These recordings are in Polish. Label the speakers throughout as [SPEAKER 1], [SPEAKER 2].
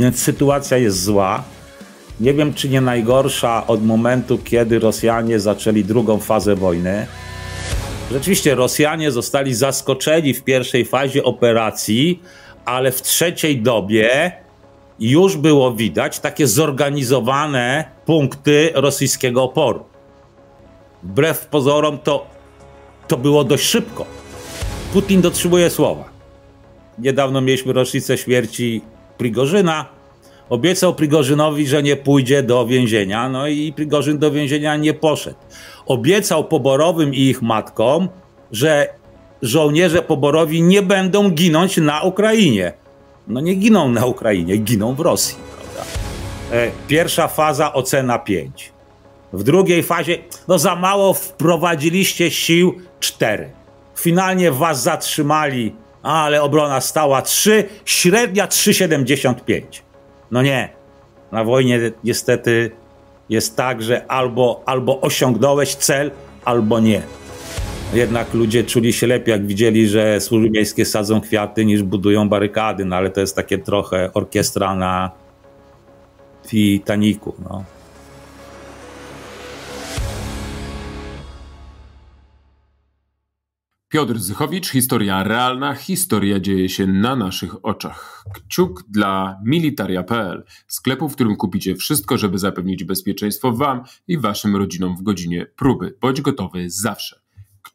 [SPEAKER 1] Więc sytuacja jest zła. Nie wiem, czy nie najgorsza od momentu, kiedy Rosjanie zaczęli drugą fazę wojny. Rzeczywiście Rosjanie zostali zaskoczeni w pierwszej fazie operacji, ale w trzeciej dobie już było widać takie zorganizowane punkty rosyjskiego oporu. Wbrew pozorom to, to było dość szybko. Putin dotrzymuje słowa. Niedawno mieliśmy rocznicę śmierci Prigorzyna. Obiecał Prigorzynowi, że nie pójdzie do więzienia, no i Prigorzyn do więzienia nie poszedł. Obiecał poborowym i ich matkom, że żołnierze poborowi nie będą ginąć na Ukrainie. No nie giną na Ukrainie, giną w Rosji. Prawda? E, pierwsza faza ocena 5. W drugiej fazie, no za mało wprowadziliście sił 4. Finalnie was zatrzymali ale obrona stała 3, średnia 3,75. No nie, na wojnie niestety jest tak, że albo, albo osiągnąłeś cel, albo nie. Jednak ludzie czuli się lepiej, jak widzieli, że służby miejskie sadzą kwiaty niż budują barykady, no ale to jest takie trochę orkiestra na Titaniku. No.
[SPEAKER 2] Piotr Zychowicz, historia realna, historia dzieje się na naszych oczach. Kciuk dla militaria.pl, sklepu, w którym kupicie wszystko, żeby zapewnić bezpieczeństwo Wam i Waszym rodzinom w godzinie próby. Bądź gotowy zawsze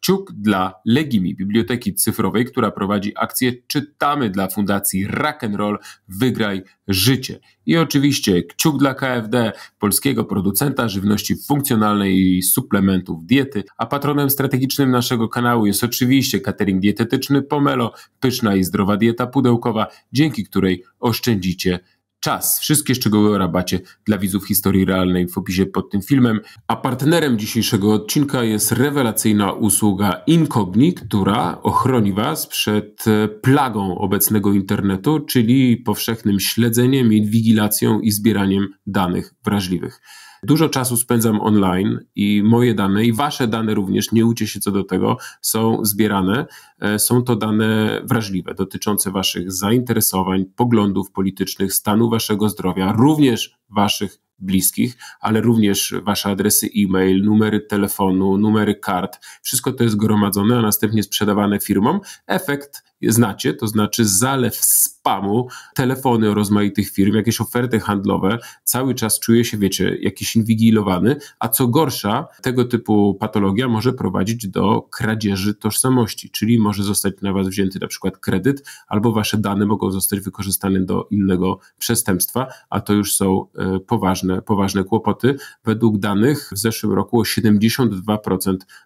[SPEAKER 2] kciuk dla Legimi, biblioteki cyfrowej, która prowadzi akcję Czytamy dla Fundacji Rock'n'Roll Wygraj Życie. I oczywiście kciuk dla KFD, polskiego producenta żywności funkcjonalnej i suplementów diety, a patronem strategicznym naszego kanału jest oczywiście catering dietetyczny Pomelo, pyszna i zdrowa dieta pudełkowa, dzięki której oszczędzicie czas. Wszystkie szczegóły o rabacie dla widzów historii realnej w opisie pod tym filmem. A partnerem dzisiejszego odcinka jest rewelacyjna usługa Incogni, która ochroni Was przed e, plagą obecnego internetu, czyli powszechnym śledzeniem, inwigilacją i zbieraniem danych wrażliwych. Dużo czasu spędzam online i moje dane, i wasze dane również, nie ucie się co do tego, są zbierane. E, są to dane wrażliwe, dotyczące waszych zainteresowań, poglądów politycznych, stanu waszego zdrowia, również waszych bliskich, ale również wasze adresy e-mail, numery telefonu, numery kart. Wszystko to jest gromadzone, a następnie sprzedawane firmom. Efekt znacie, to znaczy zalew spamu, telefony rozmaitych firm, jakieś oferty handlowe, cały czas czuje się, wiecie, jakiś inwigilowany, a co gorsza, tego typu patologia może prowadzić do kradzieży tożsamości, czyli może zostać na was wzięty na przykład kredyt, albo wasze dane mogą zostać wykorzystane do innego przestępstwa, a to już są e, poważne, poważne kłopoty. Według danych w zeszłym roku o 72%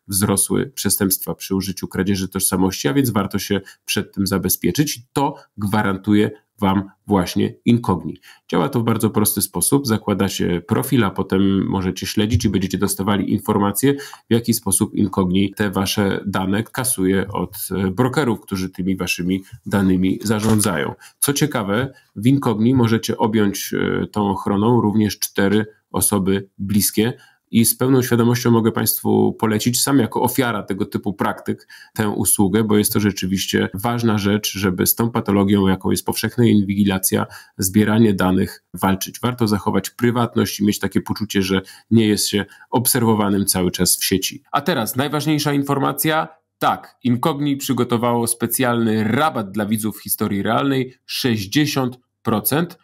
[SPEAKER 2] wzrosły przestępstwa przy użyciu kradzieży tożsamości, a więc warto się przed tym zabezpieczyć, to gwarantuje Wam właśnie Incogni. Działa to w bardzo prosty sposób. się profil, a potem możecie śledzić i będziecie dostawali informacje, w jaki sposób Incogni te Wasze dane kasuje od e, brokerów, którzy tymi Waszymi danymi zarządzają. Co ciekawe, w Incogni możecie objąć e, tą ochroną również cztery osoby bliskie, i z pełną świadomością mogę Państwu polecić, sam jako ofiara tego typu praktyk, tę usługę, bo jest to rzeczywiście ważna rzecz, żeby z tą patologią, jaką jest powszechna inwigilacja, zbieranie danych, walczyć. Warto zachować prywatność i mieć takie poczucie, że nie jest się obserwowanym cały czas w sieci. A teraz najważniejsza informacja. Tak, Incogni przygotowało specjalny rabat dla widzów historii realnej 60%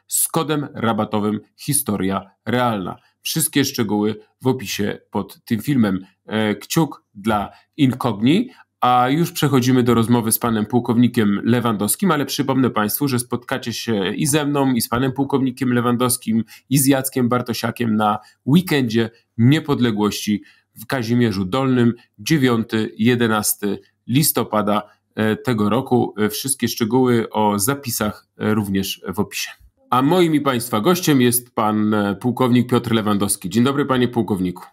[SPEAKER 2] z kodem rabatowym Historia Realna. Wszystkie szczegóły w opisie pod tym filmem. E, kciuk dla Incogni, a już przechodzimy do rozmowy z panem pułkownikiem Lewandowskim, ale przypomnę państwu, że spotkacie się i ze mną, i z panem pułkownikiem Lewandowskim, i z Jackiem Bartosiakiem na weekendzie niepodległości w Kazimierzu Dolnym 9-11 listopada e, tego roku. E, wszystkie szczegóły o zapisach również w opisie. A moim i Państwa gościem jest pan e, pułkownik Piotr Lewandowski. Dzień dobry, panie pułkowniku.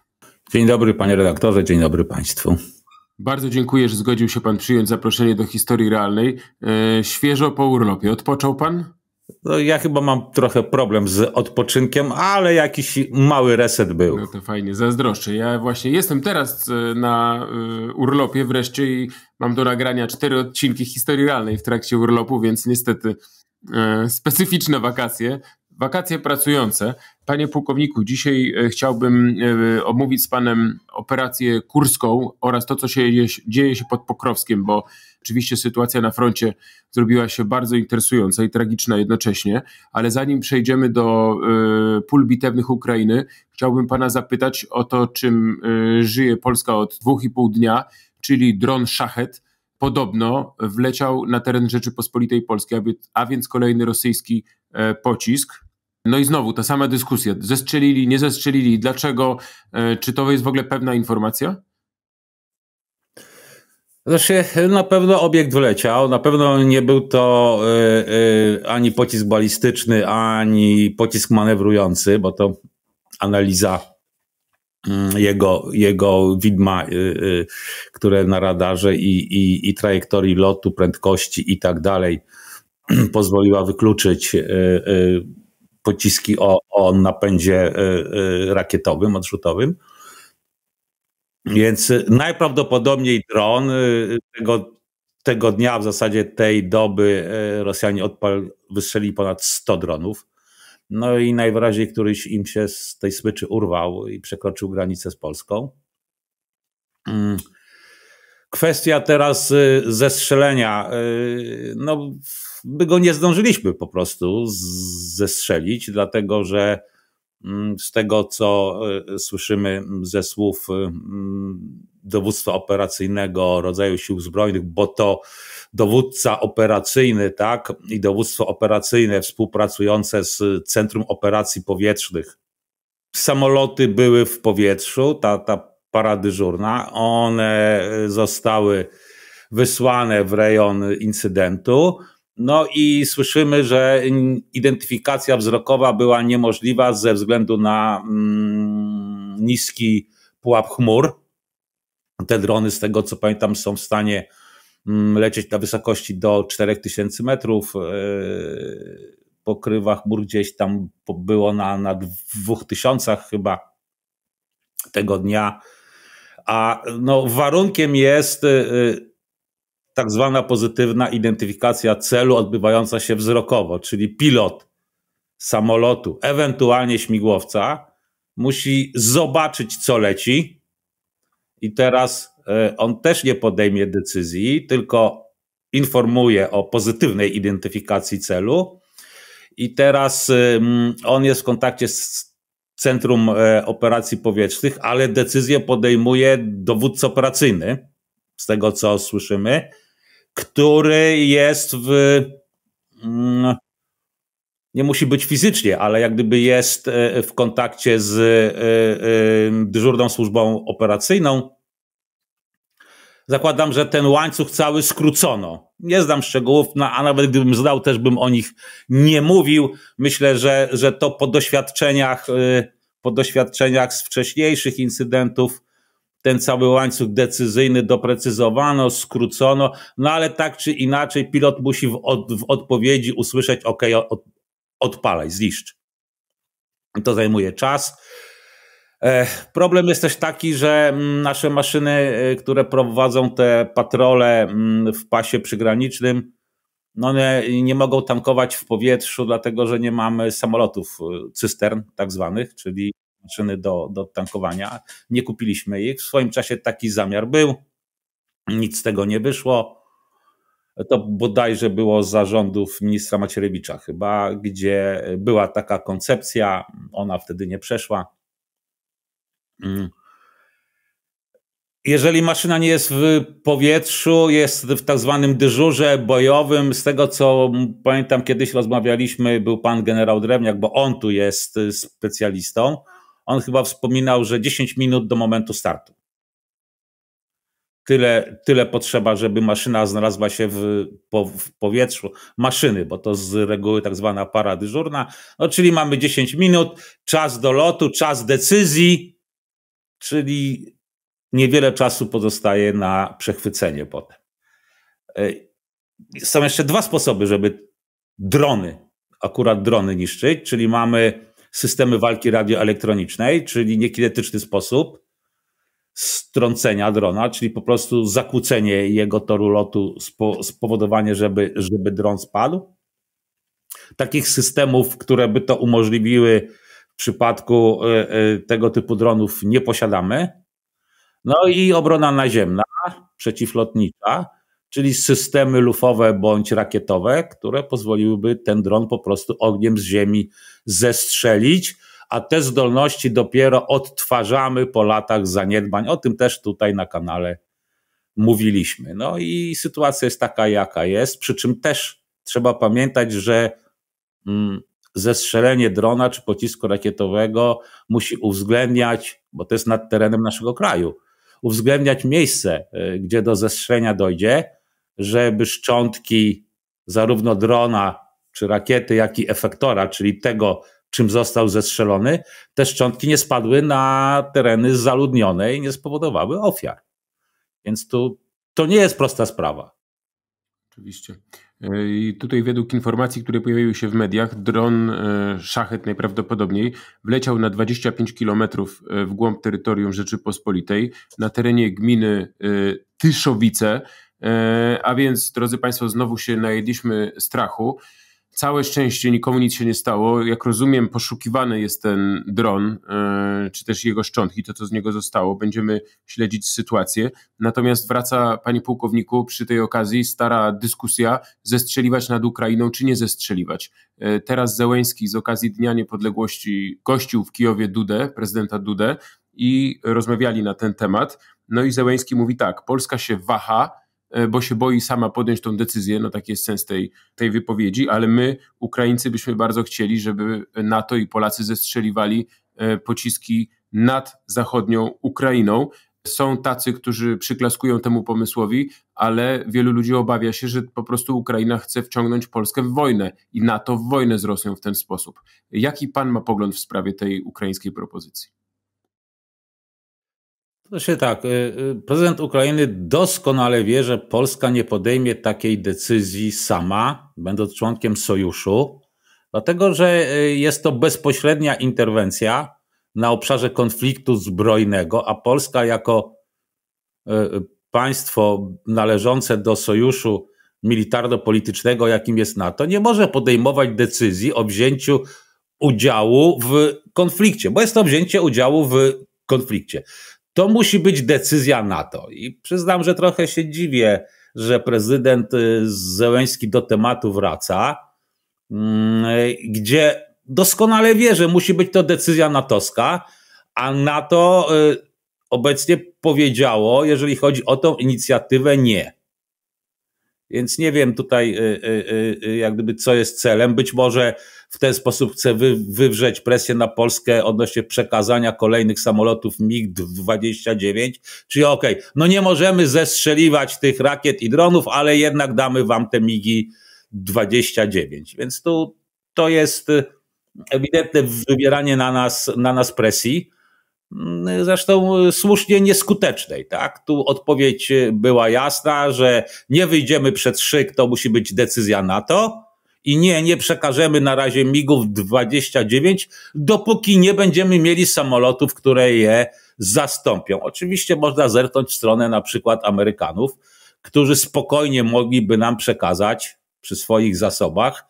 [SPEAKER 1] Dzień dobry, panie redaktorze, dzień dobry państwu.
[SPEAKER 2] Bardzo dziękuję, że zgodził się pan przyjąć zaproszenie do historii realnej. E, świeżo po urlopie. Odpoczął pan? No, ja chyba mam
[SPEAKER 1] trochę problem z odpoczynkiem, ale jakiś mały reset był. No to fajnie, zazdroszczę.
[SPEAKER 2] Ja właśnie jestem teraz e, na urlopie wreszcie i mam do nagrania cztery odcinki historii realnej w trakcie urlopu, więc niestety E, specyficzne wakacje, wakacje pracujące. Panie pułkowniku, dzisiaj e, chciałbym e, omówić z panem operację kurską oraz to, co się dzieje się pod Pokrowskiem, bo oczywiście sytuacja na froncie zrobiła się bardzo interesująca i tragiczna jednocześnie, ale zanim przejdziemy do pól bitewnych Ukrainy, chciałbym pana zapytać o to, czym żyje Polska od dwóch i pół dnia, czyli dron Szachet, podobno wleciał na teren Rzeczypospolitej Polskiej, a więc kolejny rosyjski e, pocisk. No i znowu ta sama dyskusja. Zestrzelili, nie zestrzelili, dlaczego? E, czy to jest w ogóle pewna informacja?
[SPEAKER 1] Znaczy, na pewno obiekt wleciał, na pewno nie był to y, y, ani pocisk balistyczny, ani pocisk manewrujący, bo to analiza Mm, jego, jego widma, y, y, które na radarze i, i, i trajektorii lotu, prędkości i tak dalej pozwoliła wykluczyć y, pociski o, o napędzie rakietowym, odrzutowym. Więc najprawdopodobniej dron tego, tego dnia, w zasadzie tej doby, Rosjanie odpal, wystrzeli ponad 100 dronów. No i najwyraźniej któryś im się z tej smyczy urwał i przekroczył granicę z Polską. Mm. Kwestia teraz y, zestrzelenia. Y, no, by go nie zdążyliśmy po prostu zestrzelić, dlatego że mm, z tego, co y, słyszymy ze słów mm, dowództwa operacyjnego rodzaju sił zbrojnych, bo to dowódca operacyjny, tak, i dowództwo operacyjne współpracujące z Centrum Operacji Powietrznych. Samoloty były w powietrzu, ta, ta para dyżurna, one zostały wysłane w rejon incydentu. No i słyszymy, że identyfikacja wzrokowa była niemożliwa ze względu na mm, niski pułap chmur. Te drony, z tego co pamiętam, są w stanie Mm, lecieć na wysokości do 4000 metrów. E, Pokrywa chmur gdzieś tam było na, na 2000 chyba tego dnia. A no, warunkiem jest e, tak zwana pozytywna identyfikacja celu odbywająca się wzrokowo, czyli pilot samolotu, ewentualnie śmigłowca, musi zobaczyć, co leci. I teraz E, on też nie podejmie decyzji, tylko informuje o pozytywnej identyfikacji celu. I teraz on jest w kontakcie z Centrum e, Operacji Powietrznych, ale decyzję podejmuje dowódca operacyjny, z tego co słyszymy, który jest w. Mm, nie musi być fizycznie, ale jak gdyby jest e, w kontakcie z dyżurną służbą operacyjną, Zakładam, że ten łańcuch cały skrócono. Nie znam szczegółów, no, a nawet gdybym znał, też bym o nich nie mówił. Myślę, że, że to po doświadczeniach, y, po doświadczeniach z wcześniejszych incydentów ten cały łańcuch decyzyjny doprecyzowano, skrócono, no ale tak czy inaczej pilot musi w, od, w odpowiedzi usłyszeć OK, od, odpalaj, zniszcz. To zajmuje czas E, problem jest też taki, że mm, nasze maszyny, e, które prowadzą te patrole mm, w pasie przygranicznym, no one nie mogą tankować w powietrzu, dlatego że nie mamy samolotów e, cystern, tak zwanych, czyli maszyny do, do tankowania. Nie kupiliśmy ich. W swoim czasie taki zamiar był. Nic z tego nie wyszło. To bodajże było z zarządów ministra Macierewicza, chyba, gdzie była taka koncepcja. Ona wtedy nie przeszła Mm. Jeżeli maszyna nie jest w powietrzu, jest w tak zwanym dyżurze bojowym, z tego co pamiętam, kiedyś rozmawialiśmy, był pan generał Drewniak, bo on tu jest y, specjalistą. On chyba wspominał, że 10 minut do momentu startu. Tyle, tyle potrzeba, żeby maszyna znalazła się w, po, w powietrzu. Maszyny, bo to z reguły tak zwana para dyżurna. No, czyli mamy 10 minut, czas do lotu, czas decyzji czyli niewiele czasu pozostaje na przechwycenie potem. E, są jeszcze dwa sposoby, żeby drony, akurat drony niszczyć, czyli mamy systemy walki radioelektronicznej, czyli niekinetyczny sposób strącenia drona, czyli po prostu zakłócenie jego toru lotu, spowodowanie, żeby, żeby dron spadł. Takich systemów, które by to umożliwiły, w przypadku e, e, tego typu dronów nie posiadamy. No i obrona naziemna, przeciwlotnicza, czyli systemy lufowe bądź rakietowe, które pozwoliłyby ten dron po prostu ogniem z ziemi zestrzelić, a te zdolności dopiero odtwarzamy po latach zaniedbań. O tym też tutaj na kanale mówiliśmy. No i sytuacja jest taka, jaka jest, przy czym też trzeba pamiętać, że mm, zestrzelenie drona czy pocisku rakietowego musi uwzględniać, bo to jest nad terenem naszego kraju, uwzględniać miejsce, e, gdzie do zestrzelenia dojdzie, żeby szczątki zarówno drona czy rakiety, jak i efektora, czyli tego, czym został zestrzelony, te szczątki nie spadły na tereny zaludnione i nie spowodowały ofiar. Więc tu to nie jest prosta sprawa.
[SPEAKER 2] Oczywiście. I tutaj według informacji, które pojawiły się w mediach, dron e, szachet najprawdopodobniej wleciał na 25 kilometrów e, w głąb terytorium Rzeczypospolitej na terenie gminy e, Tyszowice. A więc, drodzy Państwo, znowu się najedliśmy strachu. Całe szczęście nikomu nic się nie stało. Jak rozumiem, poszukiwany jest ten dron, e, czy też jego szczątki, to co z niego zostało. Będziemy śledzić sytuację. Natomiast wraca, panie pułkowniku, przy tej okazji stara dyskusja zestrzeliwać nad Ukrainą, czy nie zestrzeliwać. E, teraz Zełęński z okazji Dnia Niepodległości gościł w Kijowie Dudę, prezydenta Dudę i rozmawiali na ten temat. No i Zełęński mówi tak, Polska się waha, E, bo się boi sama podjąć tą decyzję. No taki jest sens tej, tej wypowiedzi, ale my, Ukraińcy, byśmy bardzo chcieli, żeby NATO i Polacy zestrzeliwali e, pociski nad zachodnią Ukrainą. Są tacy, którzy przyklaskują temu pomysłowi, ale wielu ludzi obawia się, że po prostu Ukraina chce wciągnąć Polskę w wojnę i NATO w wojnę z Rosją w ten sposób. Jaki pan ma pogląd w sprawie tej ukraińskiej propozycji?
[SPEAKER 1] To się tak. Y, y, prezydent Ukrainy doskonale wie, że Polska nie podejmie takiej decyzji sama, będąc członkiem sojuszu, dlatego że y, jest to bezpośrednia interwencja na obszarze konfliktu zbrojnego, a Polska jako państwo należące do sojuszu militarno-politycznego, jakim jest NATO, nie może podejmować decyzji o wzięciu udziału w konflikcie, bo jest to wzięcie udziału w konflikcie. To musi być decyzja NATO. I przyznam, że trochę się dziwię, że prezydent y, Zełęski do tematu wraca, mm, gdzie doskonale wie, że musi być to decyzja natowska, a NATO y, obecnie powiedziało, jeżeli chodzi o tą inicjatywę, nie. Więc nie wiem tutaj, y, y, y, jak gdyby, co jest celem. Być może w ten sposób chce wy, wywrzeć presję na Polskę odnośnie przekazania kolejnych samolotów MiG-29. Czyli okej, okay, no nie możemy zestrzeliwać tych rakiet i dronów, ale jednak damy wam te MiG-29. Więc tu to jest ewidentne wywieranie na nas, na nas presji zresztą e, słusznie nieskutecznej. Tak? Tu odpowiedź e, była jasna, że nie wyjdziemy przed szyk, to musi być decyzja NATO. I nie, nie przekażemy na razie MIGów 29, dopóki nie będziemy mieli samolotów, które je zastąpią. Oczywiście można zerknąć w stronę na przykład Amerykanów, którzy spokojnie mogliby nam przekazać przy swoich zasobach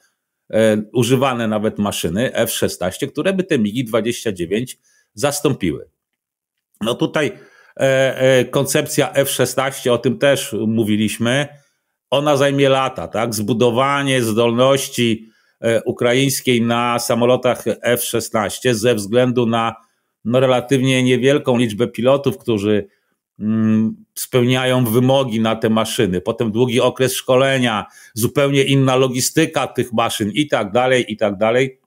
[SPEAKER 1] e, używane nawet maszyny F-16, które by te MIGI 29 zastąpiły. No tutaj e, e, koncepcja F-16, o tym też mówiliśmy, ona zajmie lata, tak? Zbudowanie zdolności e, ukraińskiej na samolotach F-16 ze względu na no, relatywnie niewielką liczbę pilotów, którzy mm, spełniają wymogi na te maszyny. Potem długi okres szkolenia, zupełnie inna logistyka tych maszyn i tak dalej, i tak dalej.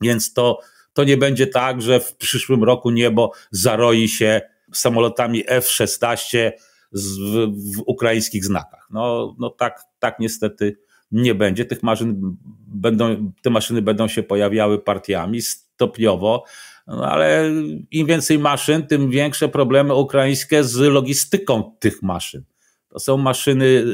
[SPEAKER 1] Więc to to nie będzie tak, że w przyszłym roku niebo zaroi się samolotami F-16 w, w, ukraińskich znakach. No, no tak, tak niestety nie będzie. Tych maszyn będą, te maszyny będą się pojawiały partiami stopniowo, no ale im więcej maszyn, tym większe problemy ukraińskie z logistyką tych maszyn. To są maszyny y,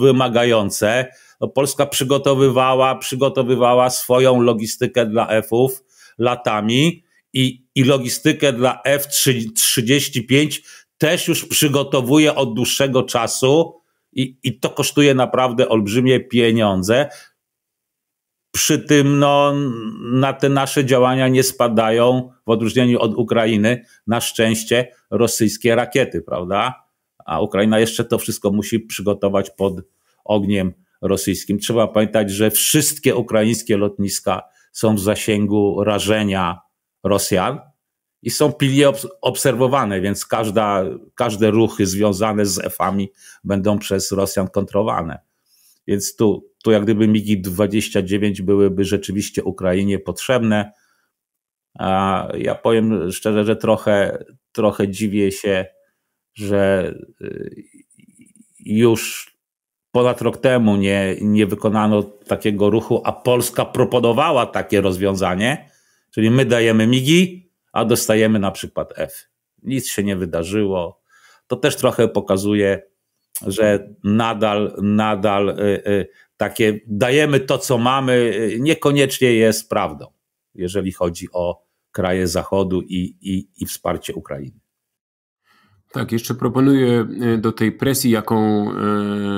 [SPEAKER 1] wymagające. No, Polska przygotowywała, przygotowywała swoją logistykę dla F-ów latami i, i logistykę dla F-35 też już przygotowuje od dłuższego czasu i, i to kosztuje naprawdę olbrzymie pieniądze. Przy tym no, na te nasze działania nie spadają, w odróżnieniu od Ukrainy, na szczęście rosyjskie rakiety, prawda? A Ukraina jeszcze to wszystko musi przygotować pod ogniem rosyjskim. Trzeba pamiętać, że wszystkie ukraińskie lotniska są w zasięgu rażenia Rosjan i są pilnie obs obserwowane, więc każda, każde ruchy związane z EF-ami będą przez Rosjan kontrowane. Więc tu, tu jak gdyby MIGI-29 byłyby rzeczywiście Ukrainie potrzebne. A ja powiem szczerze, że trochę, trochę dziwię się, że y, już ponad rok temu nie, nie wykonano takiego ruchu, a Polska proponowała takie rozwiązanie, czyli my dajemy migi, a dostajemy na przykład F. Nic się nie wydarzyło. To też trochę pokazuje, że nadal, nadal y, y, takie dajemy to, co mamy, y, niekoniecznie jest prawdą, jeżeli chodzi o kraje Zachodu i, i, i wsparcie Ukrainy.
[SPEAKER 2] Tak, jeszcze proponuję e, do tej presji, jaką e,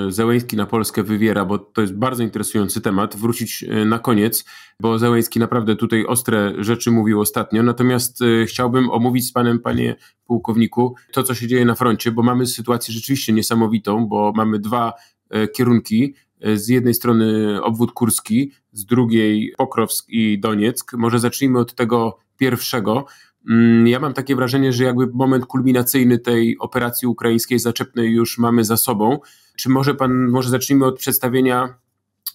[SPEAKER 2] Zełęński na Polskę wywiera, bo to jest bardzo interesujący temat, wrócić e, na koniec, bo Zełęński naprawdę tutaj ostre rzeczy mówił ostatnio. Natomiast chciałbym omówić z panem, panie pułkowniku, to, co się dzieje na froncie, bo mamy sytuację rzeczywiście niesamowitą, bo mamy dwa kierunki. Z jednej strony obwód kurski, z drugiej Pokrowsk i Donieck. Może zacznijmy od tego pierwszego. Mm, ja mam takie wrażenie, że jakby moment kulminacyjny tej operacji ukraińskiej zaczepnej już mamy za sobą. Czy może pan, może zacznijmy od przedstawienia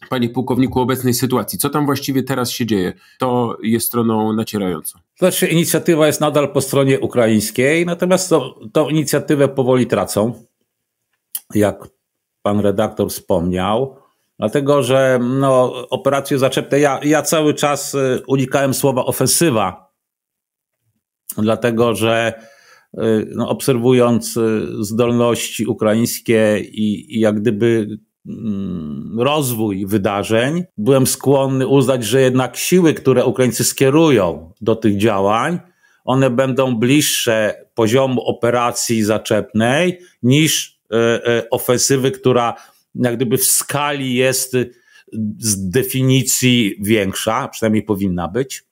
[SPEAKER 2] panie pułkowniku, obecnej sytuacji. Co tam właściwie teraz się dzieje? To jest stroną nacierającą. Znaczy, inicjatywa jest nadal po stronie ukraińskiej, natomiast to,
[SPEAKER 1] tą inicjatywę powoli tracą, jak pan redaktor wspomniał. Dlatego, że no, operacje zaczepne, ja, ja cały czas y, unikałem słowa ofensywa, dlatego że y, no, obserwując y, zdolności ukraińskie i, i jak gdyby mm, rozwój wydarzeń, byłem skłonny uznać, że jednak siły, które Ukraińcy skierują do tych działań, one będą bliższe poziomu operacji zaczepnej niż y, ofensywy, która jak gdyby w skali jest z definicji większa, przynajmniej powinna być.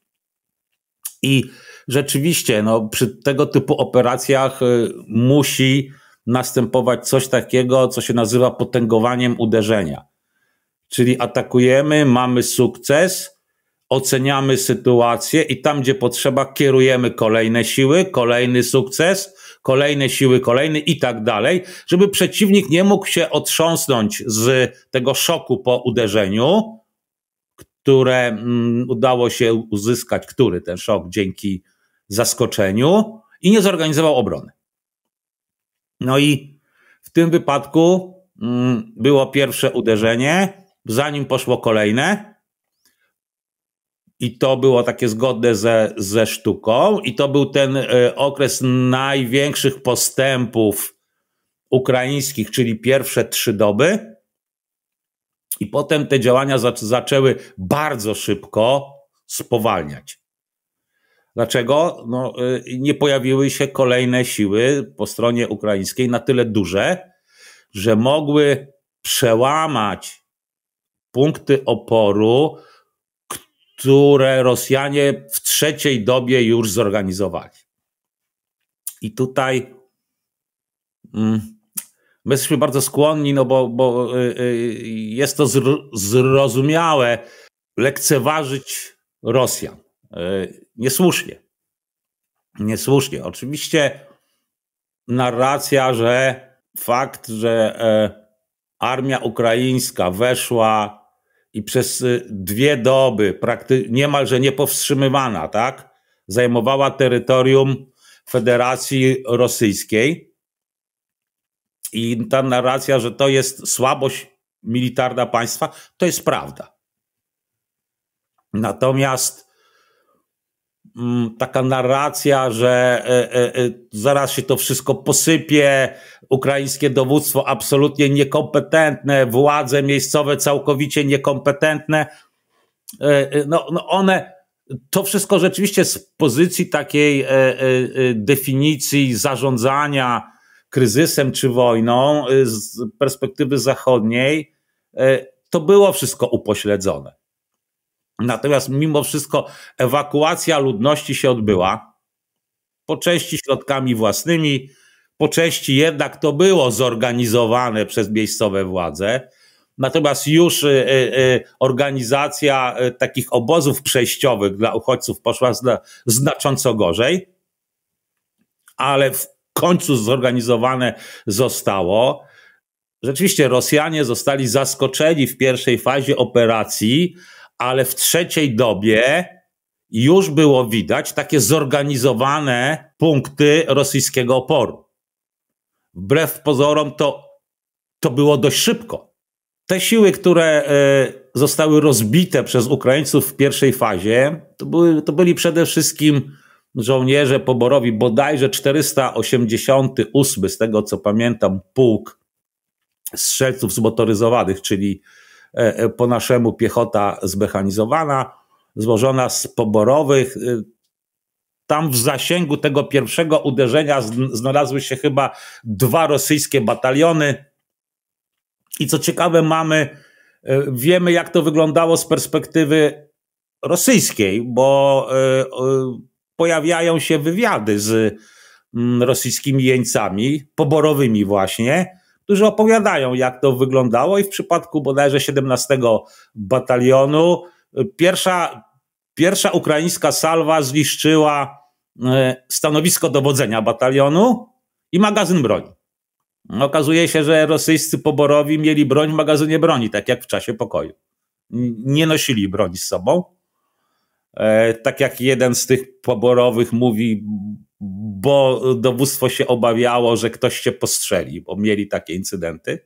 [SPEAKER 1] I rzeczywiście no, przy tego typu operacjach y, musi następować coś takiego, co się nazywa potęgowaniem uderzenia. Czyli atakujemy, mamy sukces, oceniamy sytuację i tam, gdzie potrzeba, kierujemy kolejne siły, kolejny sukces, kolejne siły, kolejny i tak dalej, żeby przeciwnik nie mógł się otrząsnąć z tego szoku po uderzeniu, które mm, udało się uzyskać, który ten szok dzięki zaskoczeniu i nie zorganizował obrony. No i w tym wypadku mm, było pierwsze uderzenie, zanim poszło kolejne. I to było takie zgodne ze, ze sztuką, i to był ten e, okres największych postępów ukraińskich, czyli pierwsze trzy doby. I potem te działania zaczęły bardzo szybko spowalniać. Dlaczego? No, y, nie pojawiły się kolejne siły po stronie ukraińskiej na tyle duże, że mogły przełamać punkty oporu, które Rosjanie w trzeciej dobie już zorganizowali. I tutaj mm, my jesteśmy bardzo skłonni, no bo, bo y, y, jest to zrozumiałe, lekceważyć Rosjan Niesłusznie. Niesłusznie. Oczywiście narracja, że fakt, że e, armia ukraińska weszła i przez e, dwie doby prakty- niemalże niepowstrzymywana, tak, zajmowała terytorium Federacji Rosyjskiej. I ta narracja, że to jest słabość militarna państwa, to jest prawda. Natomiast Mm, taka narracja, że e, e, e, zaraz się to wszystko posypie, ukraińskie dowództwo absolutnie niekompetentne, władze miejscowe całkowicie niekompetentne. No, no one, to wszystko rzeczywiście z pozycji takiej definicji zarządzania kryzysem czy wojną z perspektywy zachodniej, to było wszystko upośledzone. Natomiast mimo wszystko ewakuacja ludności się odbyła, po części środkami własnymi, po części jednak to było zorganizowane przez miejscowe władze. Natomiast już y, y, y, organizacja takich obozów przejściowych dla uchodźców poszła znacząco gorzej, ale w końcu zorganizowane zostało. Rzeczywiście Rosjanie zostali zaskoczeni w pierwszej fazie operacji, ale w trzeciej dobie już było widać takie zorganizowane punkty rosyjskiego oporu. Wbrew pozorom to, to było dość szybko. Te siły, które e, zostały rozbite przez Ukraińców w pierwszej fazie, to, były, to byli przede wszystkim żołnierze poborowi, bodajże 488, z tego co pamiętam, pułk strzelców zmotoryzowanych, czyli E, e, po naszemu piechota zmechanizowana, złożona z poborowych. E, tam w zasięgu tego pierwszego uderzenia znalazły się chyba dwa rosyjskie bataliony. I co ciekawe, mamy, wiemy jak to wyglądało z perspektywy rosyjskiej, bo pojawiają się wywiady z mm, rosyjskimi jeńcami, poborowymi właśnie, którzy opowiadają, jak to wyglądało i w przypadku bodajże 17 batalionu y, pierwsza, pierwsza ukraińska salwa zniszczyła y, stanowisko dowodzenia batalionu i magazyn broni. Okazuje się, że rosyjscy poborowi mieli broń w magazynie broni, tak jak w czasie pokoju. Nie nosili broni z sobą. E, tak jak jeden z tych poborowych mówi, bo dowództwo się obawiało, że ktoś się postrzeli, bo mieli takie incydenty.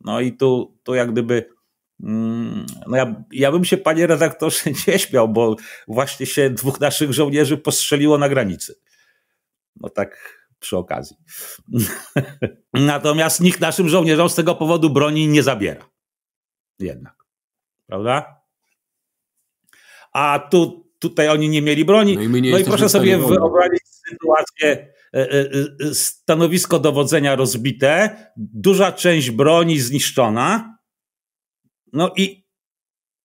[SPEAKER 1] No i tu, tu jak gdyby. Mm, no ja, ja bym się, panie redaktorze, nie śmiał, bo właśnie się dwóch naszych żołnierzy postrzeliło na granicy. No tak przy okazji. Natomiast nikt naszym żołnierzom z tego powodu broni nie zabiera. Jednak. Prawda? A tu tutaj oni nie mieli broni. No i, no i proszę sobie wyobrazić sytuację, e, e, e, stanowisko dowodzenia rozbite, duża część broni zniszczona, no i,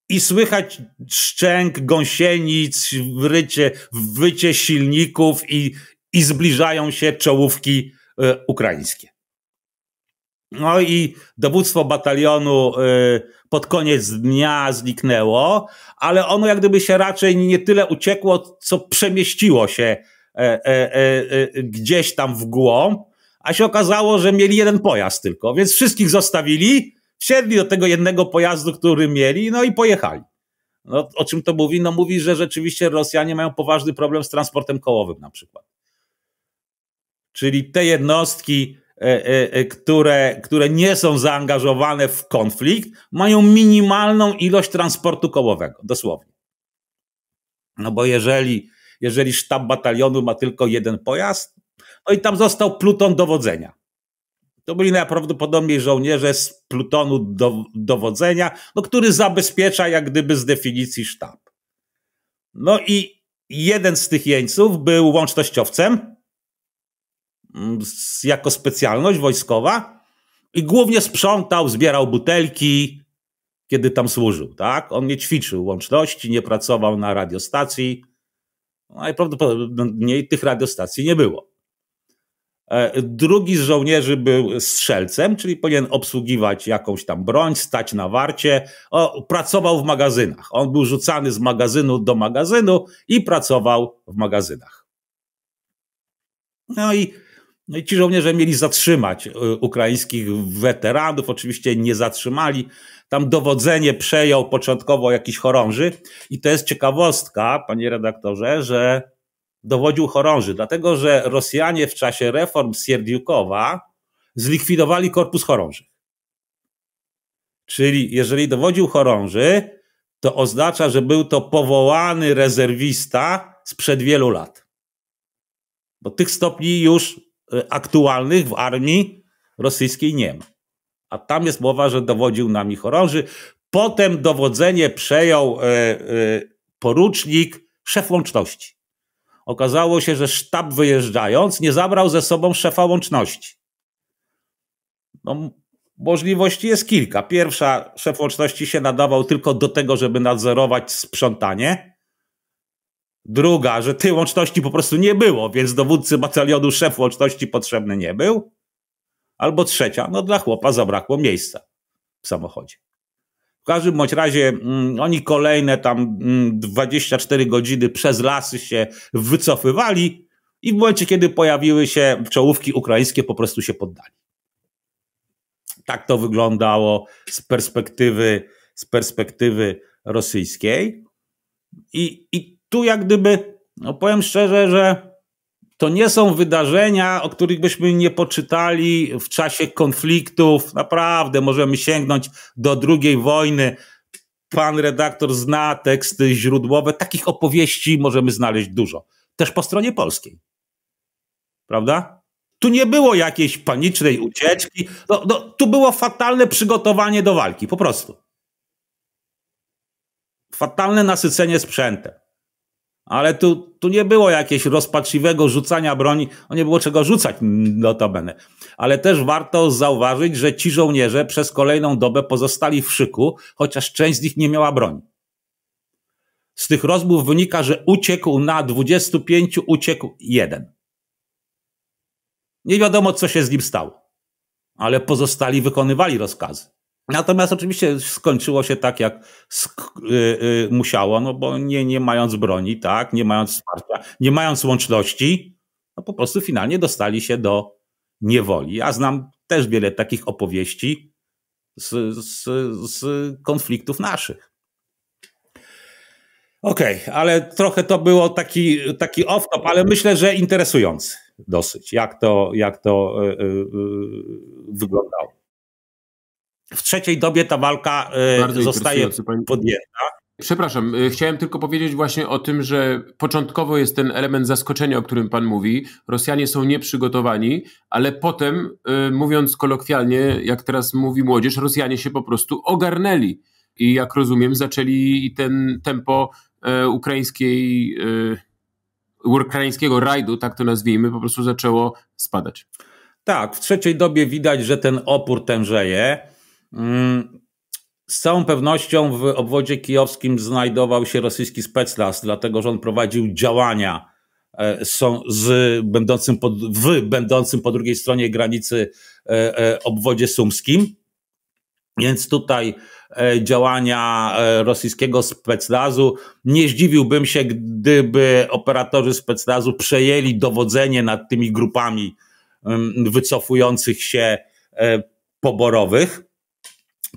[SPEAKER 1] i słychać szczęk gąsienic, wycie, wycie silników i, i zbliżają się czołówki ukraińskie. No i dowództwo batalionu y, pod koniec dnia zniknęło, ale ono jak gdyby się raczej nie tyle uciekło, co przemieściło się e, e, e, gdzieś tam w głąb, a się okazało, że mieli jeden pojazd tylko, więc wszystkich zostawili, wsiedli do tego jednego pojazdu, który mieli, no i pojechali. No, o czym to mówi? No mówi, że rzeczywiście Rosjanie mają poważny problem z transportem kołowym na przykład. Czyli te jednostki E, e, e, które, które nie są zaangażowane w konflikt, mają minimalną ilość transportu kołowego, dosłownie. No bo jeżeli, jeżeli sztab batalionu ma tylko jeden pojazd, no i tam został pluton dowodzenia. To byli najprawdopodobniej żołnierze z plutonu do, dowodzenia, no, który zabezpiecza jak gdyby z definicji sztab. No i jeden z tych jeńców był łącznościowcem, Mm, jako specjalność wojskowa i głównie sprzątał, zbierał butelki, kiedy tam służył, tak? On nie ćwiczył łączności, nie pracował na radiostacji, najprawdopodobniej no tych radiostacji nie było. E, drugi z żołnierzy był strzelcem, czyli powinien obsługiwać jakąś tam broń, stać na warcie. O, pracował w magazynach. On był rzucany z magazynu do magazynu i pracował w magazynach. No i no i ci żołnierze mieli zatrzymać y, ukraińskich weteranów, oczywiście nie zatrzymali. Tam dowodzenie przejął początkowo jakiś chorąży i to jest ciekawostka, panie redaktorze, że dowodził chorąży, dlatego że Rosjanie w czasie reform Sierdiukowa zlikwidowali korpus chorąży. Czyli jeżeli dowodził chorąży, to oznacza, że był to powołany rezerwista sprzed wielu lat. Bo tych stopni już E, aktualnych w armii rosyjskiej nie ma. A tam jest mowa, że dowodził nami chorąży. Potem dowodzenie przejął e, e, porucznik, szef łączności. Okazało się, że sztab wyjeżdżając nie zabrał ze sobą szefa łączności. No, możliwości jest kilka. Pierwsza, szef łączności się nadawał tylko do tego, żeby nadzorować sprzątanie Druga, że tej łączności po prostu nie było, więc dowódcy batalionu szef łączności potrzebny nie był. Albo trzecia, no dla chłopa zabrakło miejsca w samochodzie. W każdym bądź razie mm, oni kolejne tam mm, 24 godziny przez lasy się wycofywali i w momencie, kiedy pojawiły się czołówki ukraińskie, po prostu się poddali. Tak to wyglądało z perspektywy, z perspektywy rosyjskiej. I, I tu jak gdyby, no powiem szczerze, że to nie są wydarzenia, o których byśmy nie poczytali w czasie konfliktów. Naprawdę możemy sięgnąć do II wojny. Pan redaktor zna teksty źródłowe. Takich opowieści możemy znaleźć dużo. Też po stronie polskiej. Prawda? Tu nie było jakiejś panicznej ucieczki. No, no, tu było fatalne przygotowanie do walki, po prostu. Fatalne nasycenie sprzętem ale tu, tu nie było jakiegoś rozpaczliwego rzucania broni, no nie było czego rzucać notabene. Ale też warto zauważyć, że ci żołnierze przez kolejną dobę pozostali w szyku, chociaż część z nich nie miała broni. Z tych rozmów wynika, że uciekł na 25, uciekł jeden. Nie wiadomo, co się z nim stało, ale pozostali wykonywali rozkazy. Natomiast oczywiście skończyło się tak, jak sk- y- y- musiało, no bo nie, nie mając broni, tak, nie mając wsparcia, nie mając łączności, no po prostu finalnie dostali się do niewoli. Ja znam też wiele takich opowieści z, z, z konfliktów naszych. Okej, okay, ale trochę to było taki, taki off-top, ale myślę, że interesujący dosyć, jak to, jak to y-, y, y wyglądało
[SPEAKER 2] w trzeciej dobie ta walka e, zostaje podjęta. Przepraszam, e, chciałem tylko powiedzieć właśnie o tym, że początkowo jest ten element zaskoczenia, o którym pan mówi. Rosjanie są nieprzygotowani, ale potem, e, mówiąc kolokwialnie, jak teraz mówi młodzież, Rosjanie się po prostu ogarnęli i jak rozumiem, zaczęli ten tempo ukraińskiej, ukraińskiego rajdu, tak to nazwijmy, po prostu zaczęło spadać. Tak, w trzeciej dobie widać, że ten opór tężeje. Mm,
[SPEAKER 1] z całą pewnością w obwodzie kijowskim znajdował się rosyjski specjalist, dlatego że on prowadził działania e, z będącym w będącym po drugiej stronie granicy e, e, obwodzie sumskim. Więc tutaj działania rosyjskiego speclazu. Nie zdziwiłbym się, gdyby operatorzy speclazu przejęli dowodzenie nad tymi grupami wycofujących się poborowych.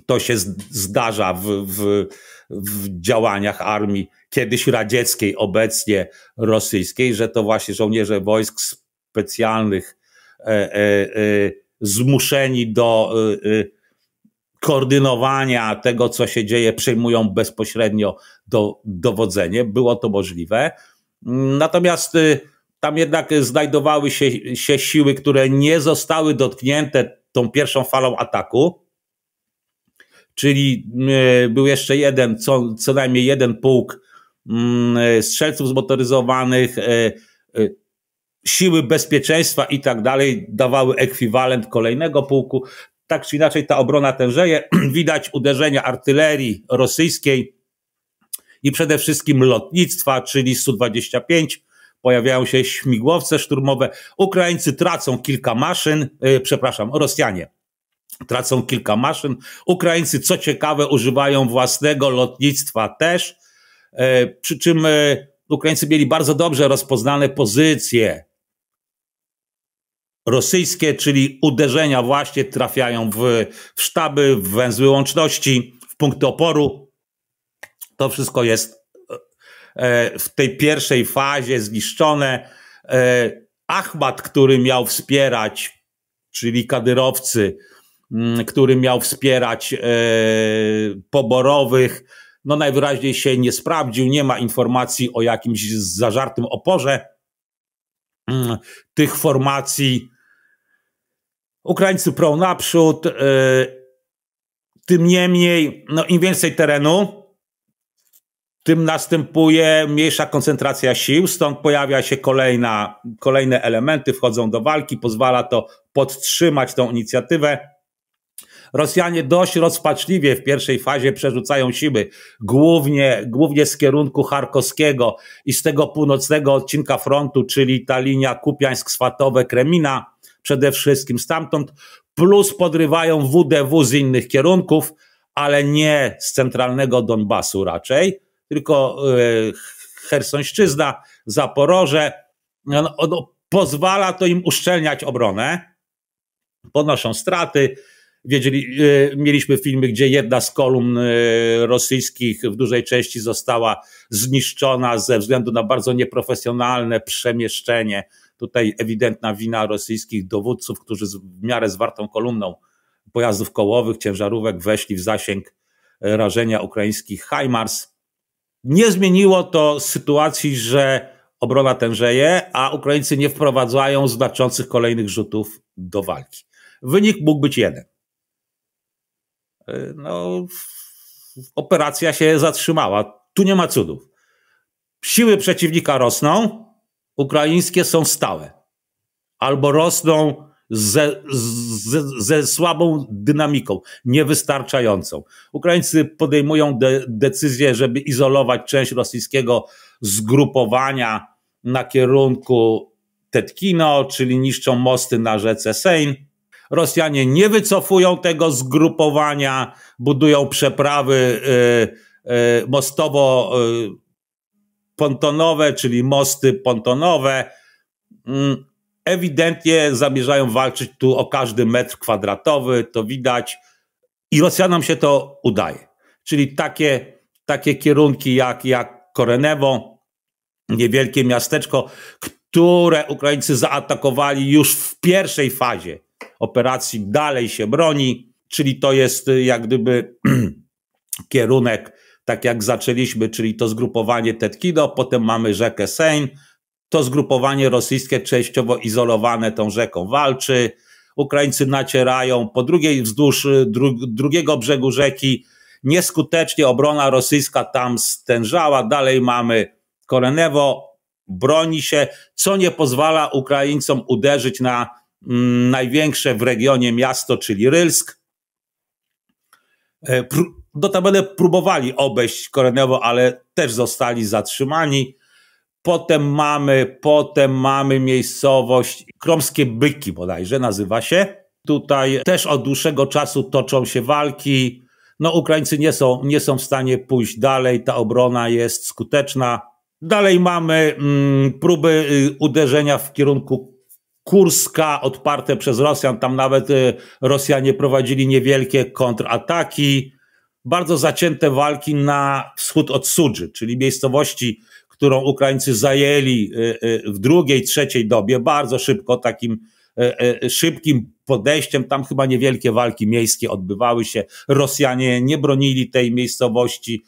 [SPEAKER 1] To się zdarza w, w, w działaniach armii kiedyś radzieckiej, obecnie rosyjskiej, że to właśnie żołnierze wojsk specjalnych e, e, e, zmuszeni do e, e, koordynowania tego, co się dzieje, przejmują bezpośrednio do, dowodzenie. Było to możliwe. Natomiast y, tam jednak znajdowały się, się siły, które nie zostały dotknięte tą pierwszą falą ataku czyli e, był jeszcze jeden, co, co najmniej jeden pułk mm, e, strzelców zmotoryzowanych, e, siły bezpieczeństwa i tak dalej dawały ekwiwalent kolejnego pułku. Tak czy inaczej ta obrona tężeje. Widać uderzenia artylerii rosyjskiej i przede wszystkim lotnictwa, czyli Su-25. Pojawiają się śmigłowce szturmowe. Ukraińcy tracą kilka maszyn, przepraszam, Rosjanie tracą kilka maszyn. Ukraińcy, co ciekawe, używają własnego lotnictwa też, e, przy czym e, Ukraińcy mieli bardzo dobrze rozpoznane pozycje rosyjskie, czyli uderzenia właśnie trafiają w, w sztaby, w węzły łączności, w punkty oporu. To wszystko jest e, w tej pierwszej fazie zniszczone. Achmat, który miał wspierać, czyli kadyrowcy, Mm, który miał wspierać e, poborowych, no najwyraźniej się nie sprawdził, nie ma informacji o jakimś zażartym oporze mm, tych formacji. Ukraińcy prą naprzód, e, tym niemniej, no im więcej terenu, tym następuje mniejsza koncentracja sił, stąd pojawia się kolejna, kolejne elementy, wchodzą do walki, pozwala to podtrzymać tą inicjatywę. Rosjanie dość rozpaczliwie w pierwszej fazie przerzucają siły, głównie, głównie z kierunku charkowskiego i z tego północnego odcinka frontu, czyli ta linia Kupiańsk-Swatowe, Kremina przede wszystkim stamtąd, plus podrywają WDW z innych kierunków, ale nie z centralnego Donbasu raczej, tylko yy, e, Hersońszczyzna, Zaporoże. No, no, pozwala to im uszczelniać obronę, ponoszą straty, wiedzieli, e, mieliśmy filmy, gdzie jedna z kolumn e, rosyjskich w dużej części została zniszczona ze względu na bardzo nieprofesjonalne przemieszczenie. Tutaj ewidentna wina rosyjskich dowódców, którzy z, w miarę zwartą kolumną pojazdów kołowych, ciężarówek weszli w zasięg e, rażenia ukraińskich HIMARS. Nie zmieniło to sytuacji, że obrona tężeje, a Ukraińcy nie wprowadzają znaczących kolejnych rzutów do walki. Wynik mógł być jeden no, operacja się zatrzymała. Tu nie ma cudów. Siły przeciwnika rosną, ukraińskie są stałe. Albo rosną ze, ze, ze słabą dynamiką, niewystarczającą. Ukraińcy podejmują de, decyzję, żeby izolować część rosyjskiego zgrupowania na kierunku Tetkino, czyli niszczą mosty na rzece Sejn Rosjanie nie wycofują tego zgrupowania, budują przeprawy y, y, mostowo-pontonowe, y, czyli mosty pontonowe. Mm, ewidentnie zamierzają walczyć tu o każdy metr kwadratowy, to widać. I Rosjanom się to udaje. Czyli takie, takie kierunki jak, jak Korenewo, niewielkie miasteczko, które Ukraińcy zaatakowali już w pierwszej fazie operacji dalej się broni, czyli to jest y, jak gdyby kierunek, tak jak zaczęliśmy, czyli to zgrupowanie Tetkido, potem mamy rzekę Sejn, to zgrupowanie rosyjskie częściowo izolowane tą rzeką walczy, Ukraińcy nacierają po drugiej wzdłuż y, dru, drugiego brzegu rzeki, Nieskutecznie obrona rosyjska tam stężała. Dalej mamy Korenewo, broni się, co nie pozwala Ukraińcom uderzyć na największe w regionie miasto, czyli Rylsk. Notabene e, próbowali obejść Korenewo, ale też zostali zatrzymani. Potem mamy, potem mamy miejscowość Kromskie Byki bodajże nazywa się. Tutaj też od dłuższego czasu toczą się walki. No Ukraińcy nie są, nie są w stanie pójść dalej, ta obrona jest skuteczna. Dalej mamy mm, próby y, uderzenia w kierunku Kurska odparte przez Rosjan. Tam nawet y, Rosjanie prowadzili niewielkie kontrataki. Bardzo zacięte walki na wschód od Sudży, czyli miejscowości, którą Ukraińcy zajęli y, y, w drugiej, trzeciej dobie, bardzo szybko, takim szybkim podejściem. Tam chyba niewielkie walki miejskie odbywały się. Rosjanie nie bronili tej miejscowości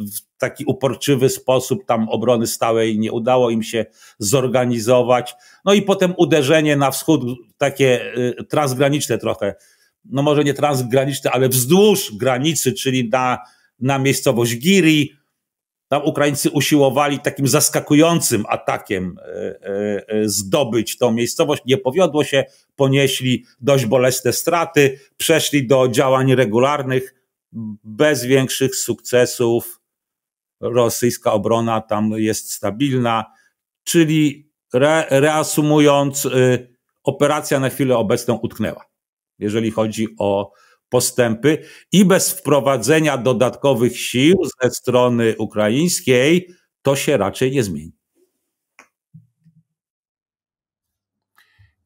[SPEAKER 1] w taki uporczywy sposób tam obrony stałej nie udało im się zorganizować. No i potem uderzenie na wschód, takie y, transgraniczne trochę, no może nie transgraniczne, ale wzdłuż granicy, czyli na, na miejscowość Giri. Tam Ukraińcy usiłowali takim zaskakującym atakiem y, y, zdobyć tą miejscowość. Nie powiodło się, ponieśli dość bolesne straty, przeszli do działań regularnych bez większych sukcesów rosyjska obrona tam jest stabilna. Czyli re, reasumując, y, operacja na chwilę obecną utknęła, jeżeli chodzi o postępy i bez wprowadzenia dodatkowych sił ze strony ukraińskiej to się raczej nie
[SPEAKER 2] zmieni.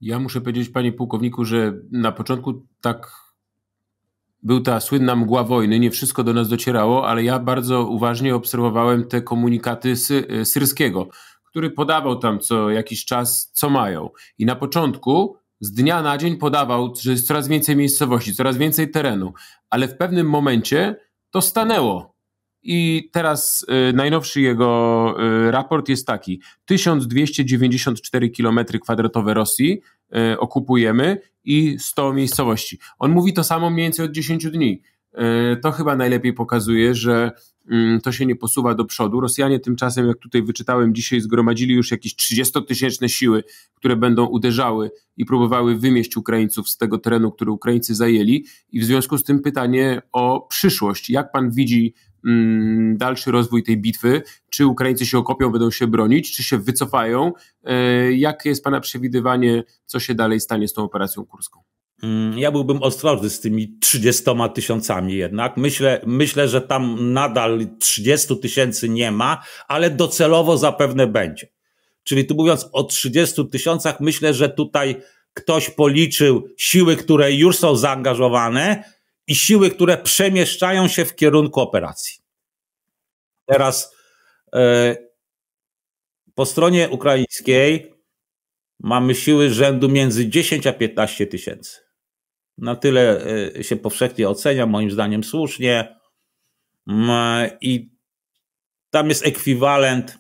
[SPEAKER 2] Ja muszę powiedzieć, panie pułkowniku, że na początku tak był ta słynna mgła wojny, nie wszystko do nas docierało, ale ja bardzo uważnie obserwowałem te komunikaty sy e, Syrskiego, który podawał tam co jakiś czas, co mają. I na początku z dnia na dzień podawał, że jest coraz więcej miejscowości, coraz więcej terenu, ale w pewnym momencie to stanęło. I teraz y, najnowszy jego y, raport jest taki: 1294 km kwadratowe Rosji, E, okupujemy i 100 miejscowości. On mówi to samo mniej więcej od 10 dni. E, to chyba najlepiej pokazuje, że mm, to się nie posuwa do przodu. Rosjanie tymczasem, jak tutaj wyczytałem dzisiaj, zgromadzili już jakieś 30-tysięczne siły, które będą uderzały i próbowały wymieść Ukraińców z tego terenu, który Ukraińcy zajęli. I w związku z tym pytanie o przyszłość. Jak pan widzi Mm, dalszy rozwój tej bitwy? Czy Ukraińcy się okopią, będą się bronić, czy się wycofają? E, jakie jest Pana przewidywanie, co się dalej stanie z tą operacją kurską? Mm, ja byłbym ostrożny z tymi 30 tysiącami jednak. Myślę,
[SPEAKER 1] myślę, że tam nadal 30 tysięcy nie ma, ale docelowo zapewne będzie. Czyli tu mówiąc o 30 tysiącach, myślę, że tutaj ktoś policzył siły, które już są zaangażowane i siły, które przemieszczają się w kierunku operacji. Teraz e, po stronie ukraińskiej mamy siły rzędu między 10 a 15 tysięcy. Na tyle e, się powszechnie ocenia, moim zdaniem słusznie. Mm, I tam jest ekwiwalent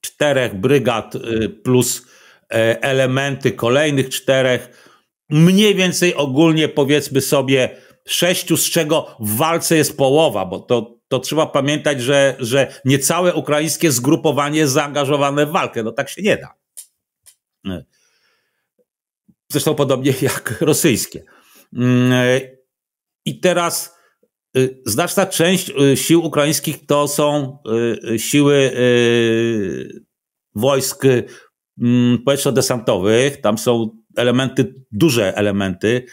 [SPEAKER 1] czterech brygad y, plus e, elementy kolejnych czterech mniej więcej ogólnie powiedzmy sobie sześciu, z czego w walce jest połowa, bo to, to trzeba pamiętać, że, że niecałe ukraińskie zgrupowanie jest zaangażowane w walkę. No tak się nie da. E. Zresztą podobnie jak rosyjskie. Mm, e, I teraz e, znaczna część sił ukraińskich to są siły wojsk mm, powietrzno-desantowych. Tam są elementy, duże elementy,